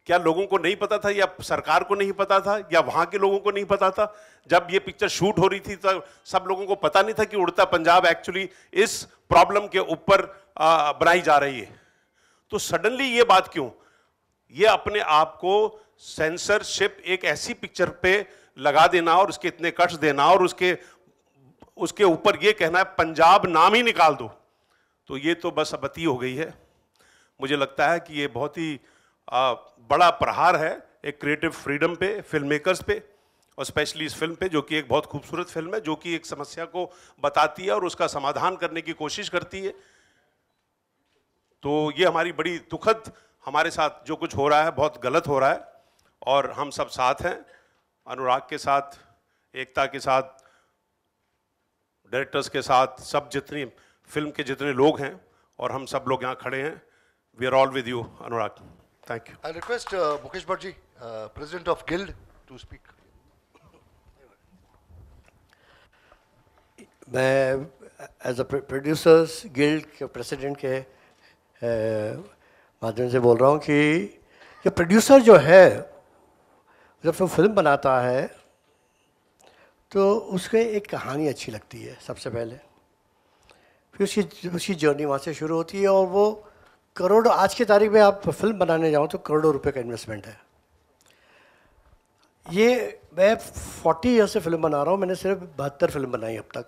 क्या लोगों को नहीं पता था या सरकार को नहीं पता था या वहां के लोगों को नहीं पता था जब ये पिक्चर शूट हो रही थी तो सब लोगों को पता नहीं था कि उड़ता पंजाब एक्चुअली इस प्रॉब्लम के ऊपर बनाई जा रही है तो सडनली ये बात क्यों ये अपने आप को सेंसरशिप एक ऐसी पिक्चर पे लगा देना और उसके इतने कट्स देना और उसके उसके ऊपर ये कहना है पंजाब नाम ही निकाल दो तो ये तो बस अपती हो गई है मुझे लगता है कि ये बहुत ही आ, बड़ा प्रहार है एक क्रिएटिव फ्रीडम पे फिल्म मेकर्स पे और स्पेशली इस फिल्म पे जो कि एक बहुत खूबसूरत फिल्म है जो कि एक समस्या को बताती है और उसका समाधान करने की कोशिश करती है तो ये हमारी बड़ी दुखद हमारे साथ जो कुछ हो रहा है बहुत गलत हो रहा है और हम सब साथ हैं अनुराग के साथ एकता के साथ डायरेक्टर्स के साथ सब जितनी फिल्म के जितने लोग हैं और हम सब लोग यहाँ खड़े हैं we are all with you Anurag thank you I request Mukesh Bhatt ji president of guild to speak मैं एज अ प्रोड्यूसर्स गिल्ड के प्रेसिडेंट के uh, माध्यम से बोल रहा हूँ कि ये प्रोड्यूसर जो है जब वो फिल्म बनाता है तो उसके एक कहानी अच्छी लगती है सबसे पहले फिर उसकी उसकी जर्नी वहाँ से शुरू होती है और वो करोड़ आज की तारीख में आप फिल्म बनाने जाओ तो करोड़ों रुपए का इन्वेस्टमेंट है ये मैं फोर्टी ईयर से फिल्म बना रहा हूँ मैंने सिर्फ बहत्तर फिल्म बनाई अब तक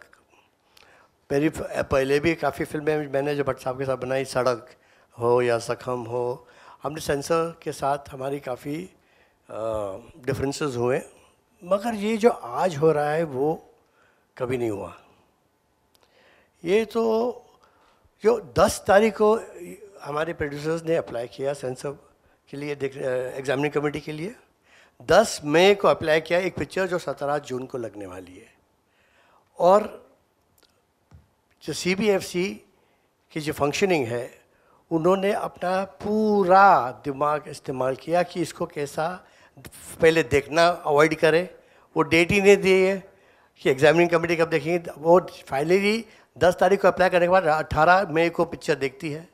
मेरी पहले भी काफ़ी फिल्में मैंने जो भट्ट साहब के साथ बनाई सड़क हो या सखम हो हमने सेंसर के साथ हमारी काफ़ी डिफरेंसेस हुए मगर ये जो आज हो रहा है वो कभी नहीं हुआ ये तो जो 10 तारीख को हमारे प्रोड्यूसर्स ने अप्लाई किया सेंसर के लिए एग्जामिनिंग कमेटी के लिए 10 मई को अप्लाई किया एक पिक्चर जो 17 जून को लगने वाली है और जो सी बी एफ सी की जो फंक्शनिंग है उन्होंने अपना पूरा दिमाग इस्तेमाल किया कि इसको कैसा पहले देखना अवॉइड करें वो डेट ही नहीं दिए है कि एग्जामिनिंग कमेटी कब देखेंगे वो फाइनली दस तारीख को अप्लाई करने के बाद अट्ठारह मई को पिक्चर देखती है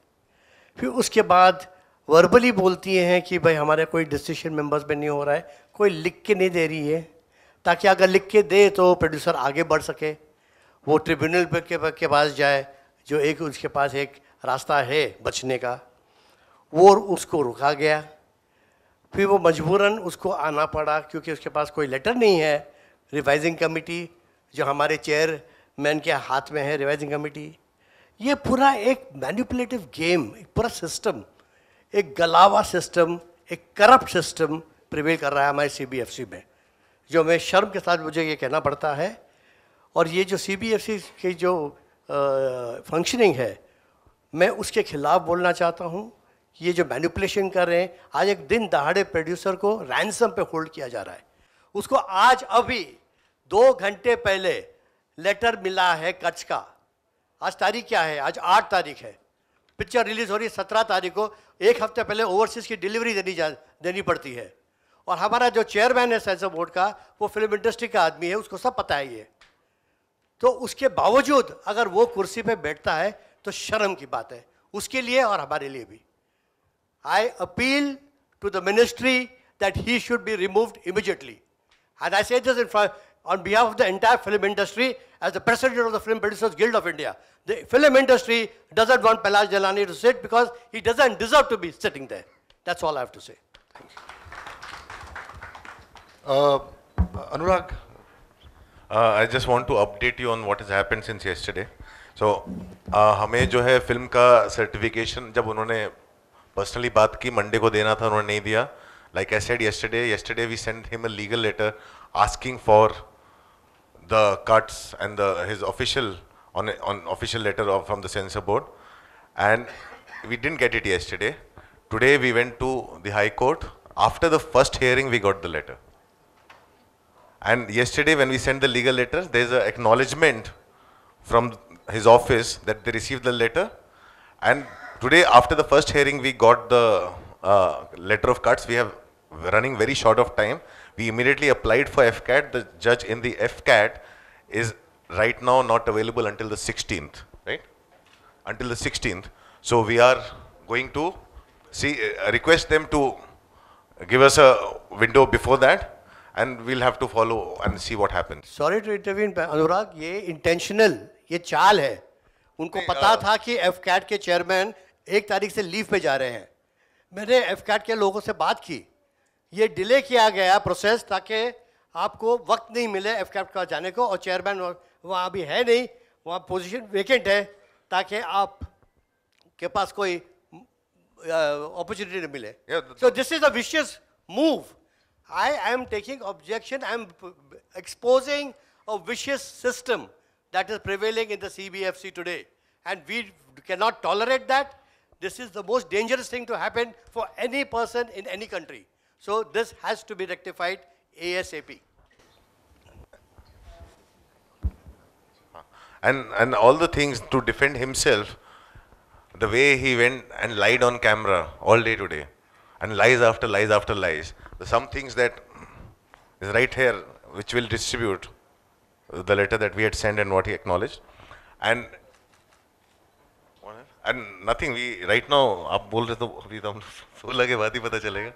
फिर उसके बाद वर्बली बोलती हैं कि भाई हमारे कोई डिसीशन मेंबर्स में नहीं हो रहा है कोई लिख के नहीं दे रही है ताकि अगर लिख के दे तो प्रोड्यूसर आगे बढ़ सके वो ट्रिब्यूनल के, के पास जाए जो एक उसके पास एक रास्ता है बचने का वो उसको रुका गया फिर वो मजबूरन उसको आना पड़ा क्योंकि उसके पास कोई लेटर नहीं है रिवाइजिंग कमेटी जो हमारे चेयर मैन के हाथ में है रिवाइजिंग कमेटी ये पूरा एक मैनिपुलेटिव गेम एक पूरा सिस्टम एक गलावा सिस्टम एक करप्ट सिस्टम प्रिवेल कर रहा है हमारे सीबीएफसी में जो हमें शर्म के साथ मुझे ये कहना पड़ता है और ये जो सीबीएफसी की जो फंक्शनिंग है मैं उसके खिलाफ़ बोलना चाहता हूँ ये जो मैनिपुलेशन कर रहे हैं आज एक दिन दहाड़े प्रोड्यूसर को रैंसम पे होल्ड किया जा रहा है उसको आज अभी दो घंटे पहले लेटर मिला है कच्छ का आज तारीख क्या है आज आठ तारीख है पिक्चर रिलीज हो रही है सत्रह तारीख को एक हफ्ते पहले ओवरसीज की डिलीवरी देनी जा देनी पड़ती है और हमारा जो चेयरमैन है सेंसर बोर्ड का वो फिल्म इंडस्ट्री का आदमी है उसको सब पता है ये तो उसके बावजूद अगर वो कुर्सी पे बैठता है तो शर्म की बात है उसके लिए और हमारे लिए भी I appeal to the ministry that he should be removed immediately. And I say this in front, on behalf of the entire film industry as the president of the Film Producers Guild of India. The film industry doesn't want Palaj Jalani to sit because he doesn't deserve to be sitting there. That's all I have to say. Uh, Anurag? Uh, I just want to update you on what has happened since yesterday. so, uh, हमें जो है film का certification जब उन्होंने Personally, बात की Monday को देना था उन्होंने नहीं दिया like I said yesterday, yesterday we sent him a legal letter asking for the cuts and his official, on, official letter from the censor board. And we didn't get it yesterday. Today we went to the High Court. After the first hearing, we got the letter. And yesterday when we sent the legal letter, there's an acknowledgement from his office that they received the letter. And Today, after the first hearing, we got the uh, letter of cuts. We have running very short of time. We immediately applied for FCAT. The judge in the FCAT is right now not available until the 16th, right? Until the 16th. So we are going to see uh, request them to give us a window before that and we'll have to follow and see what happens. Sorry to intervene, Anurag, ये intentional, ये चाल है. उनको पता था कि F के chairman. एक तारीख से लीव पे जा रहे हैं मैंने एफ के लोगों से बात की ये डिले किया गया प्रोसेस ताकि आपको वक्त नहीं मिले एफ कैट का जाने को और चेयरमैन वहाँ अभी है नहीं वहाँ पोजीशन वेकेंट है ताकि आप के पास कोई अपॉर्चुनिटी न मिले so this is a vicious move I I am taking objection I am exposing a vicious system that is the C B F C today and we can not tolerate that This is the most dangerous thing to happen for any person in any country. So this has to be rectified ASAP. And, and all the things to defend himself, the way he went and lied on camera all day today, and lies after lies after lies. Some things that is right here, which will distribute the letter that we had sent and what he acknowledged. And and nothing we right now आप बोल रहे तो अभी तो हम सोलह के बाद ही पता चलेगा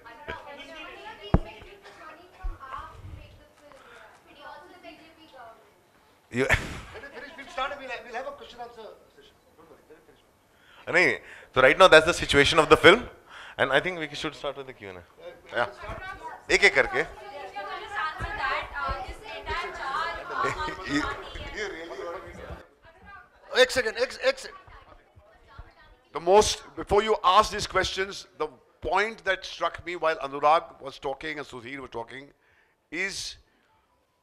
नहीं तो right now that's the situation of the film and I think we should start with the Q and एक एक करके एक सेकंड एक second The most, before you ask these questions, the point that struck me while Anurag was talking and Sudhir was talking is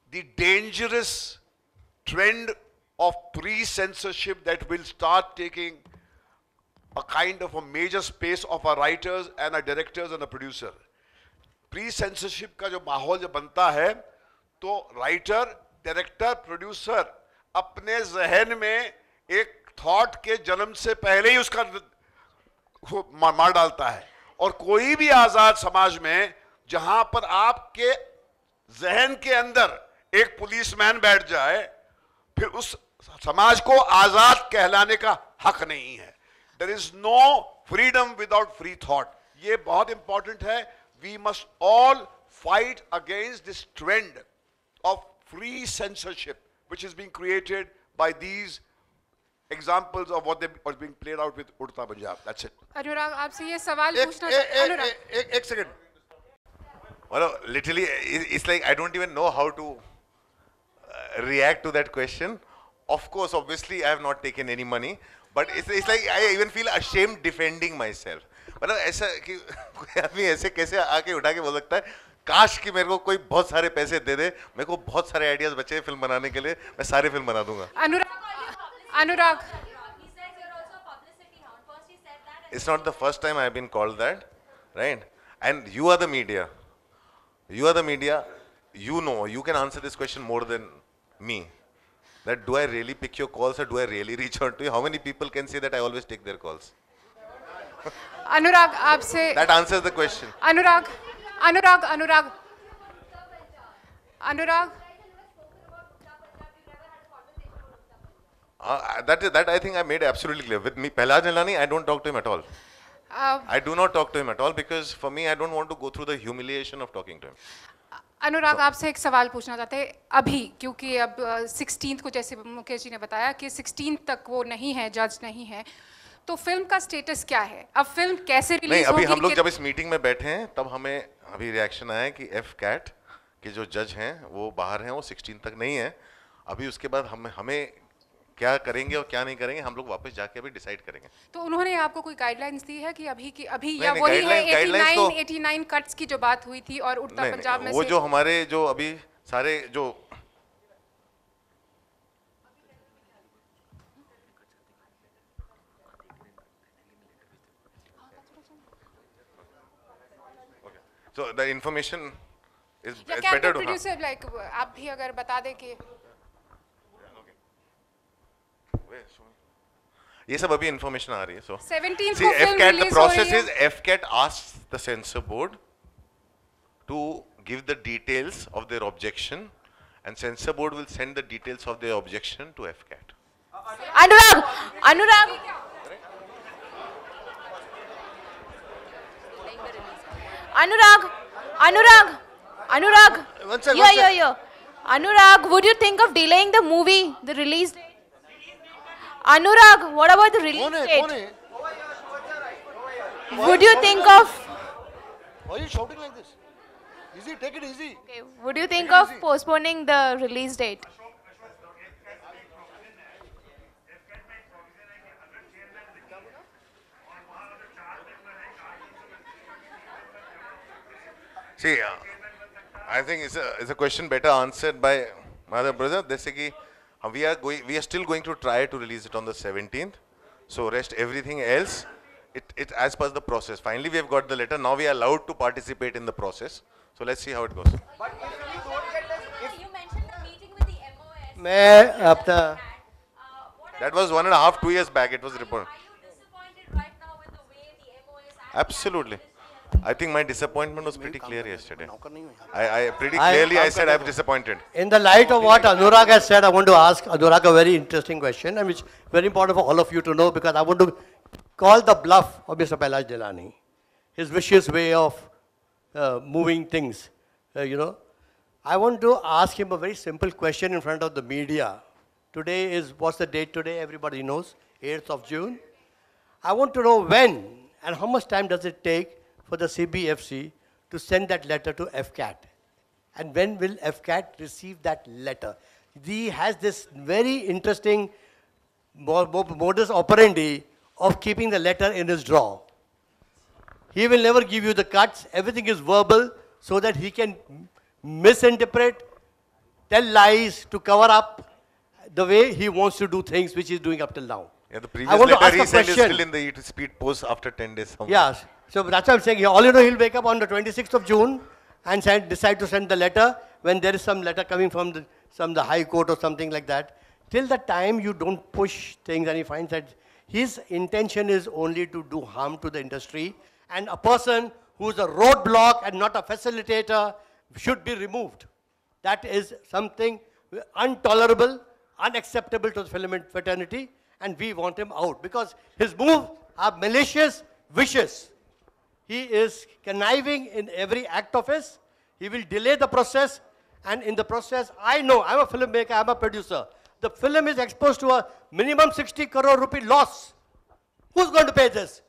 the dangerous trend of pre-censorship that will start taking a kind of a major space of our writers and our directors and the producer. pre-censorship ka jo mahol jo banta hai to writer director producer अपने जहन में एक thought के जन्म से पहले ही उसका मार डालता है और कोई भी आजाद समाज में जहां पर आपके जहन के अंदर एक पुलिसमैन बैठ जाए फिर उस समाज को आजाद कहलाने का हक नहीं है there is no freedom without free thought ये बहुत इंपॉर्टेंट है we must all fight against this trend of free censorship which is being created by these examples of what they was being played out with Urta Punjab. That's it. Anurag, आपसे ये सवाल एक, पूछना एक, एक, एक, एक second. Well, literally, it's like I don't even know how to react to that question. Of course, obviously, I have not taken any money, but it's, it's like I even feel ashamed defending myself. मतलब ऐसा कि कोई आदमी ऐसे कैसे आके उठा के बोल सकता है काश कि मेरे को कोई बहुत सारे पैसे दे दे मेरे को बहुत सारे आइडियाज बचे फिल्म बनाने के लिए मैं सारे फिल्म बना दूंगा अनुराग Anurag. It's not the first time I've been called that, right? And you are the media. You are the media. You know, you can answer this question more than me. That do I really pick your calls or do I really reach out to you? How many people can say that I always take their calls? Anurag, aapse. That answers the question. Anurag, Anurag, Anurag. Anurag. that is that I think I made absolutely clear. With me, Pehlaj Nilani, I don't talk to him at all. Uh, I do not talk to him at all because for me, I don't want to go through the humiliation of talking to him. Anurag so, आपसे एक सवाल पूछना चाहते हैं अभी क्योंकि अब sixteen को जैसे मुकेश जी ने बताया कि सिक्सटीन तक वो नहीं है जज नहीं है तो फिल्म का स्टेटस क्या है अब फिल्म कैसे रिलीज नहीं अभी हम लोग जब इस मीटिंग में बैठे हैं तब हमें अभी रिएक्शन आया कि एफ कैट के जो जज हैं वो बाहर हैं वो सिक्सटीन तक नहीं है अभी उसके बाद हम हमें क्या करेंगे और क्या नहीं करेंगे हम लोग वापस जाके अभी डिसाइड करेंगे तो उन्होंने आपको कोई गाइडलाइंस दी है कि अभी कि अभी या वही है 89 तो, 89 कट्स की जो बात हुई थी और उत्तर पंजाब में वो जो हमारे जो अभी सारे जो so the information is better to like आप भी अगर बता दें कि ये सब अभी इंफॉर्मेशन आ रही है so C F CAT process is F CAT ask the censor board to give the details of their objection and censor board will send the details of their objection to F CAT Anurag Anurag Anurag Anurag Anurag yo yo yo Anurag would you think of delaying the movie the release Anurag, what about the release Kone, date? Kone? Would you think of... Why are you shouting like this? Easy, take it easy. Okay, would you think of postponing the release date? See, uh, I think it's a, it's a question better answered by my brother. They say uh, we are going. We are still going to try to release it on the 17th. So rest everything else. It, it as per the process. Finally, we have got the letter. Now we are allowed to participate in the process. So let's see how it goes. But if you don't get this, you mentioned the meeting with the MOS. That was one and a half, two years back. It was reported. Absolutely. I think my disappointment was pretty clear yesterday. I, I pretty clearly I, I said I'm disappointed. In the light of what Anurag has said, I want to ask Anurag a very interesting question and which is very important for all of you to know because I want to call the bluff of Mr. Palash Delani, his vicious way of uh, moving things, uh, you know. I want to ask him a very simple question in front of the media. Today is, what's the date today? Everybody knows, 8th of June. I want to know when and how much time does it take for the CBFC to send that letter to FCAT. And when will FCAT receive that letter? He has this very interesting modus operandi of keeping the letter in his drawer. He will never give you the cuts. Everything is verbal so that he can misinterpret, tell lies to cover up the way he wants to do things, which he's doing up till now. Yeah, the previous letter he sent is still in the speed post after 10 days. Somewhere. Yes. So that's what I'm saying. All you know, he'll wake up on the 26th of June and send, decide to send the letter when there is some letter coming from the, some the High Court or something like that. Till that time you don't push things and he finds that his intention is only to do harm to the industry and a person who's a roadblock and not a facilitator should be removed. That is something intolerable, unacceptable to the filament fraternity and we want him out because his moves are malicious, vicious. He is conniving in every act of his. He will delay the process. And in the process, I know, I'm a filmmaker, I'm a producer. The film is exposed to a minimum 60 crore rupee loss. Who's going to pay this?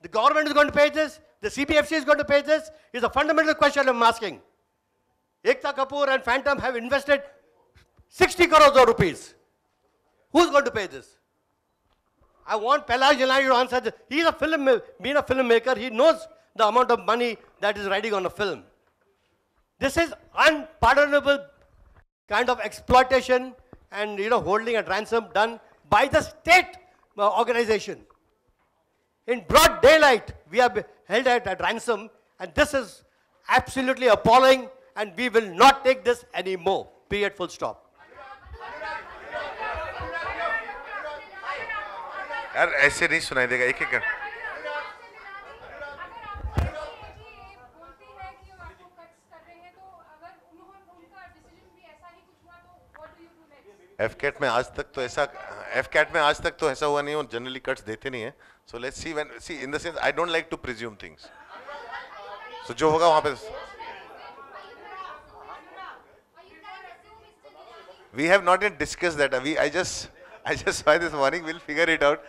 The government is going to pay this? The CPFC is going to pay this? Is a fundamental question I'm asking. Ekta Kapoor and Phantom have invested 60 crores of rupees. Who's going to pay this? I want Palash Jalani to answer this. He's a film, being a filmmaker, he knows the amount of money that is riding on a film. This is unpardonable kind of exploitation and you know holding a ransom done by the state uh, organization. In broad daylight, we are held at, at ransom, and this is absolutely appalling, and we will not take this anymore. Period. Full stop. यार ऐसे नहीं सुनाई देगा एक एक F cat में आज तक तो ऐसा एफ कैट में आज तक तो ऐसा हुआ नहीं और जनरली कट्स देते नहीं है so let's see when see in the sense I don't like to presume things so जो होगा वहां पे we have not in discuss that we I just I just by this morning will figure it out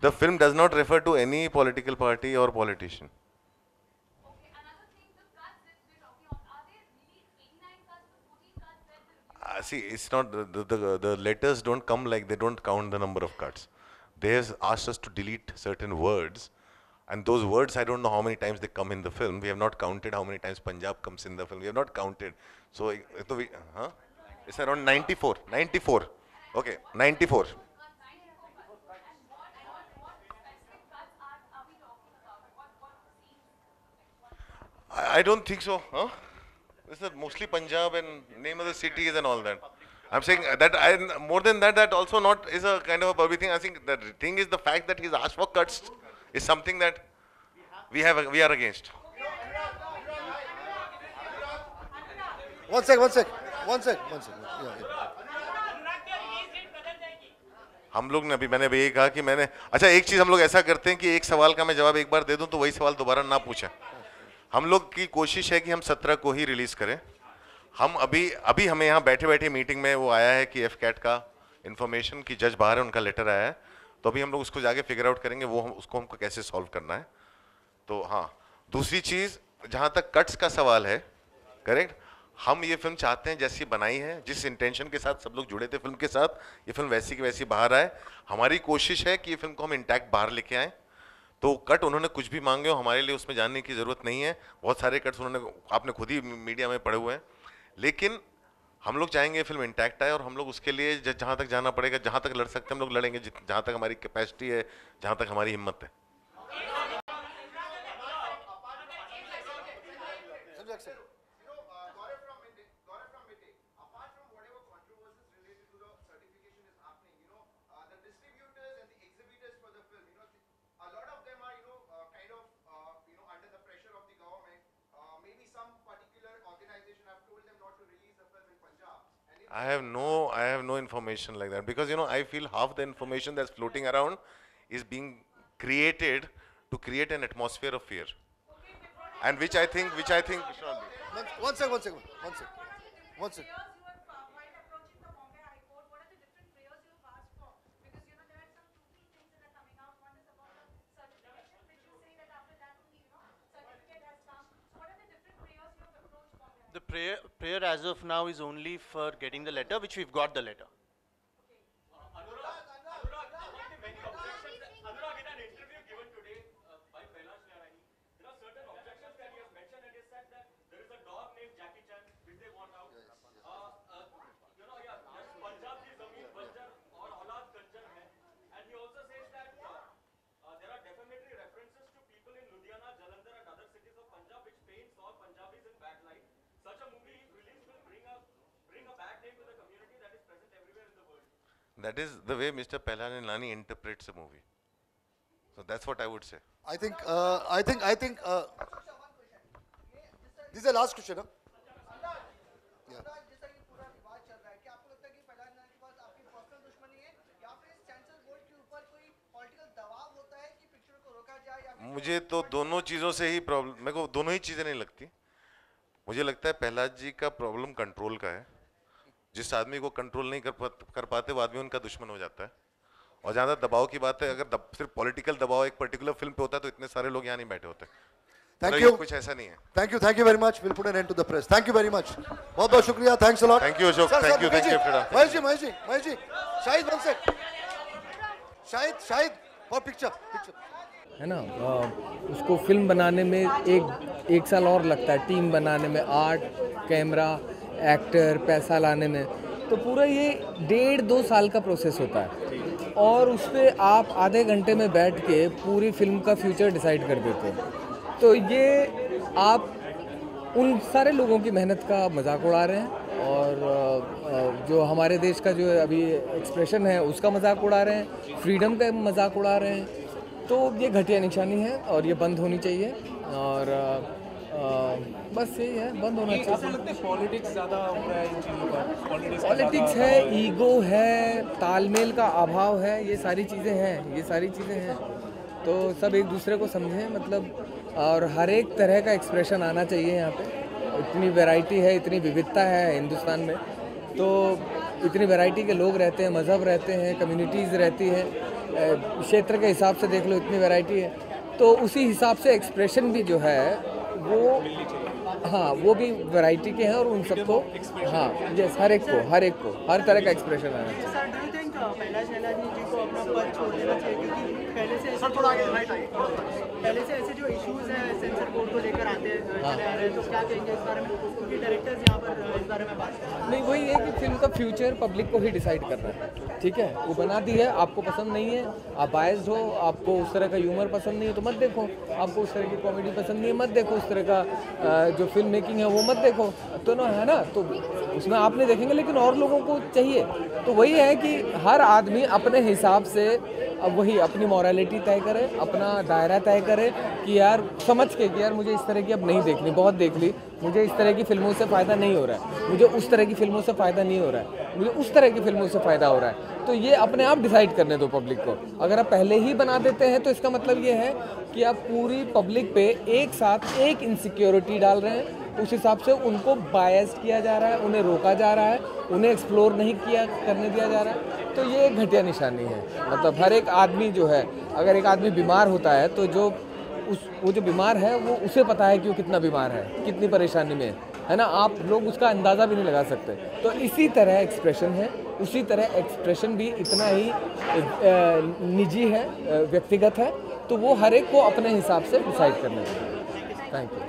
The film does not refer to any political party or politician. Uh, see, it's not, the, the, the letters don't come like they don't count the number of cuts. They have asked us to delete certain words and those words, I don't know how many times they come in the film. We have not counted how many times Punjab comes in the film. We have not counted. So, we, huh? it's around 94. 94. Okay, 94. I, I don't think so. Huh? Is that mostly Punjab and name of the cities and all that? I'm saying that I, more than that, that also not is a kind of a Bobby thing. I think the thing is the fact that he's asked for cuts is something that we have we are against. One sec, one sec, one sec, one sec. Yeah, yeah. हम लोग ने अभी मैंने भी यही कहा कि मैंने अच्छा एक चीज़ हम लोग ऐसा करते हैं कि एक सवाल का मैं जवाब एक बार दे दूं तो वही सवाल दोबारा ना पूछा हम लोग की कोशिश है कि हम सत्रह को ही रिलीज करें हम अभी अभी हमें यहाँ बैठे बैठे मीटिंग में वो आया है कि एफ कैट का इन्फॉर्मेशन कि जज बाहर है उनका लेटर आया है तो अभी हम लोग उसको जाके फिगर आउट करेंगे वो हम उसको हमको कैसे सॉल्व करना है तो हाँ दूसरी चीज़ जहाँ तक कट्स का सवाल है करेक्ट हम ये फिल्म चाहते हैं जैसी बनाई है जिस इंटेंशन के साथ सब लोग जुड़े थे फिल्म के साथ ये फिल्म वैसी की वैसी बाहर आए हमारी कोशिश है कि ये फिल्म को हम इंटैक्ट बाहर लेके आएँ तो कट उन्होंने कुछ भी मांगे हो हमारे लिए उसमें जानने की ज़रूरत नहीं है बहुत सारे कट्स उन्होंने आपने खुद ही मीडिया में पढ़े हुए हैं लेकिन हम लोग चाहेंगे फिल्म इंटैक्ट आए और हम लोग उसके लिए जहाँ तक जाना पड़ेगा जहाँ तक लड़ सकते हैं हम लोग लड़ेंगे जहाँ तक हमारी कैपेसिटी है जहाँ तक हमारी हिम्मत है I have no, I have no information like that because you know I feel half the information that's floating around is being created to create an atmosphere of fear, and which I think, which I think. one second, one second, one second, one second. prayer, prayer as of now is only for getting the letter, which we've got the letter. That is the way Mr. nani interprets a movie. So that's what I would say. I think, uh, I think, I think, uh, this is the last question, huh? मुझे तो दोनों चीज़ों से ही problem मेरे को दोनों ही चीज़ें नहीं लगती मुझे लगता है पहलाद जी का प्रॉब्लम कंट्रोल का है जिस आदमी को कंट्रोल नहीं कर पा, कर पाते वो आदमी उनका दुश्मन हो जाता है और ज़्यादा दबाव की बात है अगर दब, सिर्फ पॉलिटिकल दबाव एक पर्टिकुलर फिल्म पे होता है तो इतने सारे लोग यहाँ नहीं बैठे होते थैंक मतलब यू कुछ ऐसा नहीं है thank you thank you very much will put an end to the press thank you very much बहुत बहुत शुक्रिया thanks a lot thank you Ashok thank you thank you Mahesh ji Mahesh ji Mahesh ji Shahid one sec Shahid Shahid और पिक्चर पिक्चर है ना आ, उसको फिल्म बनाने में एक एक साल और लगता है टीम बनाने में आर्ट कैमरा एक्टर पैसा लाने में तो पूरा ये डेढ़ दो साल का प्रोसेस होता है और उस पर आप आधे घंटे में बैठ के पूरी फिल्म का फ्यूचर डिसाइड कर देते हो तो ये आप उन सारे लोगों की मेहनत का मजाक उड़ा रहे हैं और जो हमारे देश का जो अभी एक्सप्रेशन है उसका मजाक उड़ा रहे हैं फ्रीडम का मजाक उड़ा रहे हैं तो ये घटिया निशानी है और ये बंद होनी चाहिए और बस यही है बंद होना चाहिए पॉलिटिक्स ज़्यादा हो रहा है इन चीज़ों का पॉलिटिक्स, पॉलिटिक्स है ईगो है तालमेल का अभाव है ये सारी चीज़ें हैं ये सारी चीज़ें हैं तो सब एक दूसरे को समझें मतलब और हर एक तरह का एक्सप्रेशन आना चाहिए यहाँ पे इतनी वैरायटी है इतनी विविधता है हिंदुस्तान में तो इतनी वैरायटी के लोग रहते हैं मज़हब रहते हैं कम्युनिटीज़ रहती है क्षेत्र के हिसाब से देख लो इतनी वैरायटी है तो उसी हिसाब से एक्सप्रेशन भी जो है वो हाँ वो भी वैरायटी के हैं और उन सबको हाँ यस हर एक को हर एक को हर तरह का एक्सप्रेशन आना चाहिए पहले से सर थोड़ा आगे पहले से ऐसे जो इश्यूज हैं सेंसर बोर्ड को लेकर आते हाँ। हैं तो क्या कहेंगे इस बारे में क्योंकि डायरेक्टर्स यहाँ पर इस बारे में बात नहीं वही है कि फिल्म का फ्यूचर पब्लिक को ही डिसाइड कर रहा है ठीक है वो बना दी है आपको पसंद नहीं है आप बायस हो आपको उस तरह का ह्यूमर पसंद नहीं है तो मत देखो आपको उस तरह की कॉमेडी पसंद नहीं है मत देखो उस तरह का जो फिल्म मेकिंग है वो मत देखो तो ना है ना तो उसमें आप नहीं देखेंगे लेकिन और लोगों को चाहिए तो वही है कि हर आदमी अपने हिसाब से अब वही अपनी मॉरेलीटी तय करे अपना दायरा तय करे कि यार समझ के कि यार मुझे इस तरह की अब नहीं देखनी बहुत देख ली मुझे इस तरह की फिल्मों से फ़ायदा नहीं हो रहा है मुझे उस तरह की फिल्मों से फ़ायदा नहीं हो रहा है मुझे उस तरह की फिल्मों से फ़ायदा हो रहा है तो ये अपने आप डिसाइड करने दो पब्लिक को अगर आप पहले ही बना देते हैं तो इसका मतलब ये है कि आप पूरी पब्लिक पे एक साथ एक इनसिक्योरिटी डाल रहे हैं उस हिसाब से उनको बायस किया जा रहा है उन्हें रोका जा रहा है उन्हें एक्सप्लोर नहीं किया करने दिया जा रहा है तो ये एक घटिया निशानी है मतलब हर एक आदमी जो है अगर एक आदमी बीमार होता है तो जो उस वो जो बीमार है वो उसे पता है कि वो कितना बीमार है कितनी परेशानी में है ना आप लोग उसका अंदाज़ा भी नहीं लगा सकते तो इसी तरह एक्सप्रेशन है उसी तरह एक्सप्रेशन भी इतना ही निजी है व्यक्तिगत है तो वो हर एक को अपने हिसाब से डिसाइड करना चाहिए थैंक यू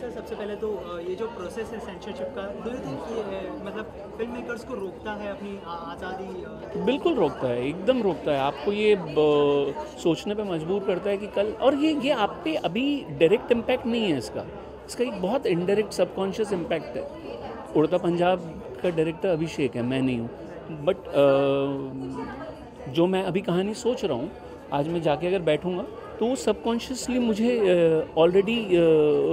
सर सबसे पहले तो ये जो प्रोसेस है सेंसरशिप का डू यू थिंक मतलब फिल्म मेकर्स को रोकता है अपनी आज़ादी बिल्कुल रोकता है एकदम रोकता है आपको ये सोचने पे मजबूर करता है कि कल और ये ये आप पे अभी डायरेक्ट इम्पैक्ट नहीं है इसका इसका एक बहुत इनडायरेक्ट सबकॉन्शियस इम्पैक्ट है उड़ता पंजाब का डायरेक्टर अभिषेक है मैं नहीं हूँ बट जो मैं अभी कहानी सोच रहा हूँ आज मैं जाके अगर बैठूँगा तो सबकॉन्शियसली मुझे ऑलरेडी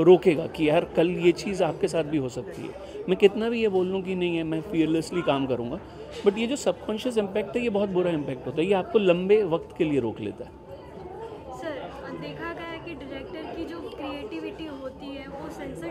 रोकेगा कि यार कल ये चीज़ आपके साथ भी हो सकती है मैं कितना भी ये बोल लूँ कि नहीं है मैं फियरलेसली काम करूँगा बट ये जो सबकॉन्शियस इम्पैक्ट है ये बहुत बुरा इम्पैक्ट होता है ये आपको लंबे वक्त के लिए रोक लेता है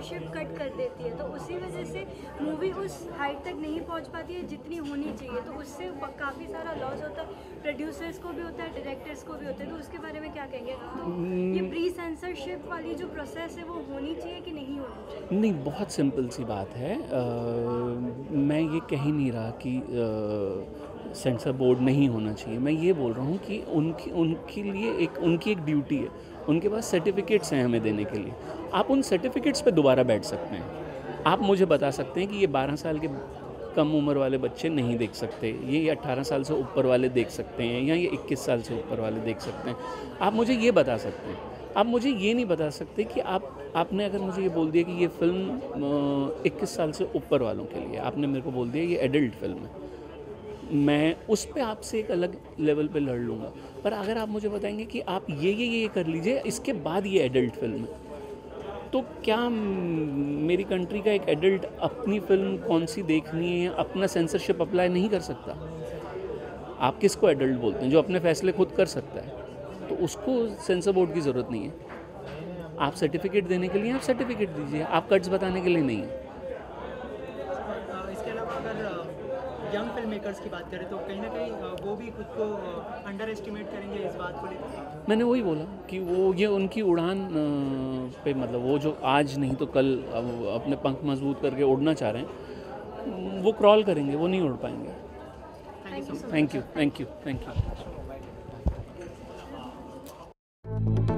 व्यूअरशिप कट कर देती है तो उसी वजह से मूवी उस हाइट तक नहीं पहुंच पाती है जितनी होनी चाहिए तो उससे काफ़ी सारा लॉस होता है प्रोड्यूसर्स को भी होता है डायरेक्टर्स को भी होता है तो उसके बारे में क्या कहेंगे तो hmm. ये प्री सेंसरशिप वाली जो प्रोसेस है वो होनी चाहिए कि नहीं होनी चाहिए नहीं बहुत सिंपल सी बात है आ, मैं ये कह ही नहीं रहा कि आ, सेंसर बोर्ड नहीं होना चाहिए मैं ये बोल रहा हूँ कि उनकी उनके लिए एक उनकी एक ड्यूटी है उनके पास सर्टिफिकेट्स हैं हमें देने के लिए आप उन सर्टिफिकेट्स पे दोबारा बैठ सकते हैं आप मुझे बता सकते हैं कि ये 12 साल के कम उम्र वाले बच्चे नहीं देख सकते ये 18 साल से ऊपर वाले देख सकते हैं या ये 21 साल से ऊपर वाले देख सकते हैं आप मुझे ये बता सकते हैं आप मुझे ये नहीं बता सकते कि आप आपने अगर मुझे ये बोल दिया कि ये फिल्म इक्कीस साल से ऊपर वालों के लिए आपने मेरे को बोल दिया ये एडल्ट फिल्म है मैं उस पर आपसे एक अलग लेवल पे लड़ लूँगा पर अगर आप मुझे बताएंगे कि आप ये ये ये कर लीजिए इसके बाद ये एडल्ट फिल्म है तो क्या मेरी कंट्री का एक एडल्ट अपनी फिल्म कौन सी देखनी है अपना सेंसरशिप अप्लाई नहीं कर सकता आप किसको एडल्ट बोलते हैं जो अपने फैसले खुद कर सकता है तो उसको सेंसर बोर्ड की ज़रूरत नहीं है आप सर्टिफिकेट देने के लिए आप सर्टिफिकेट दीजिए आप कट्स बताने के लिए नहीं है यंग फिल्म मेकर्स की बात करें तो कहीं ना कहीं वो भी खुद को अंडर एस्टिमेट करेंगे इस बात को लेकर मैंने वही बोला कि वो ये उनकी उड़ान पे मतलब वो जो आज नहीं तो कल अपने पंख मजबूत करके उड़ना चाह रहे हैं वो क्रॉल करेंगे वो नहीं उड़ पाएंगे thank you thank you thank you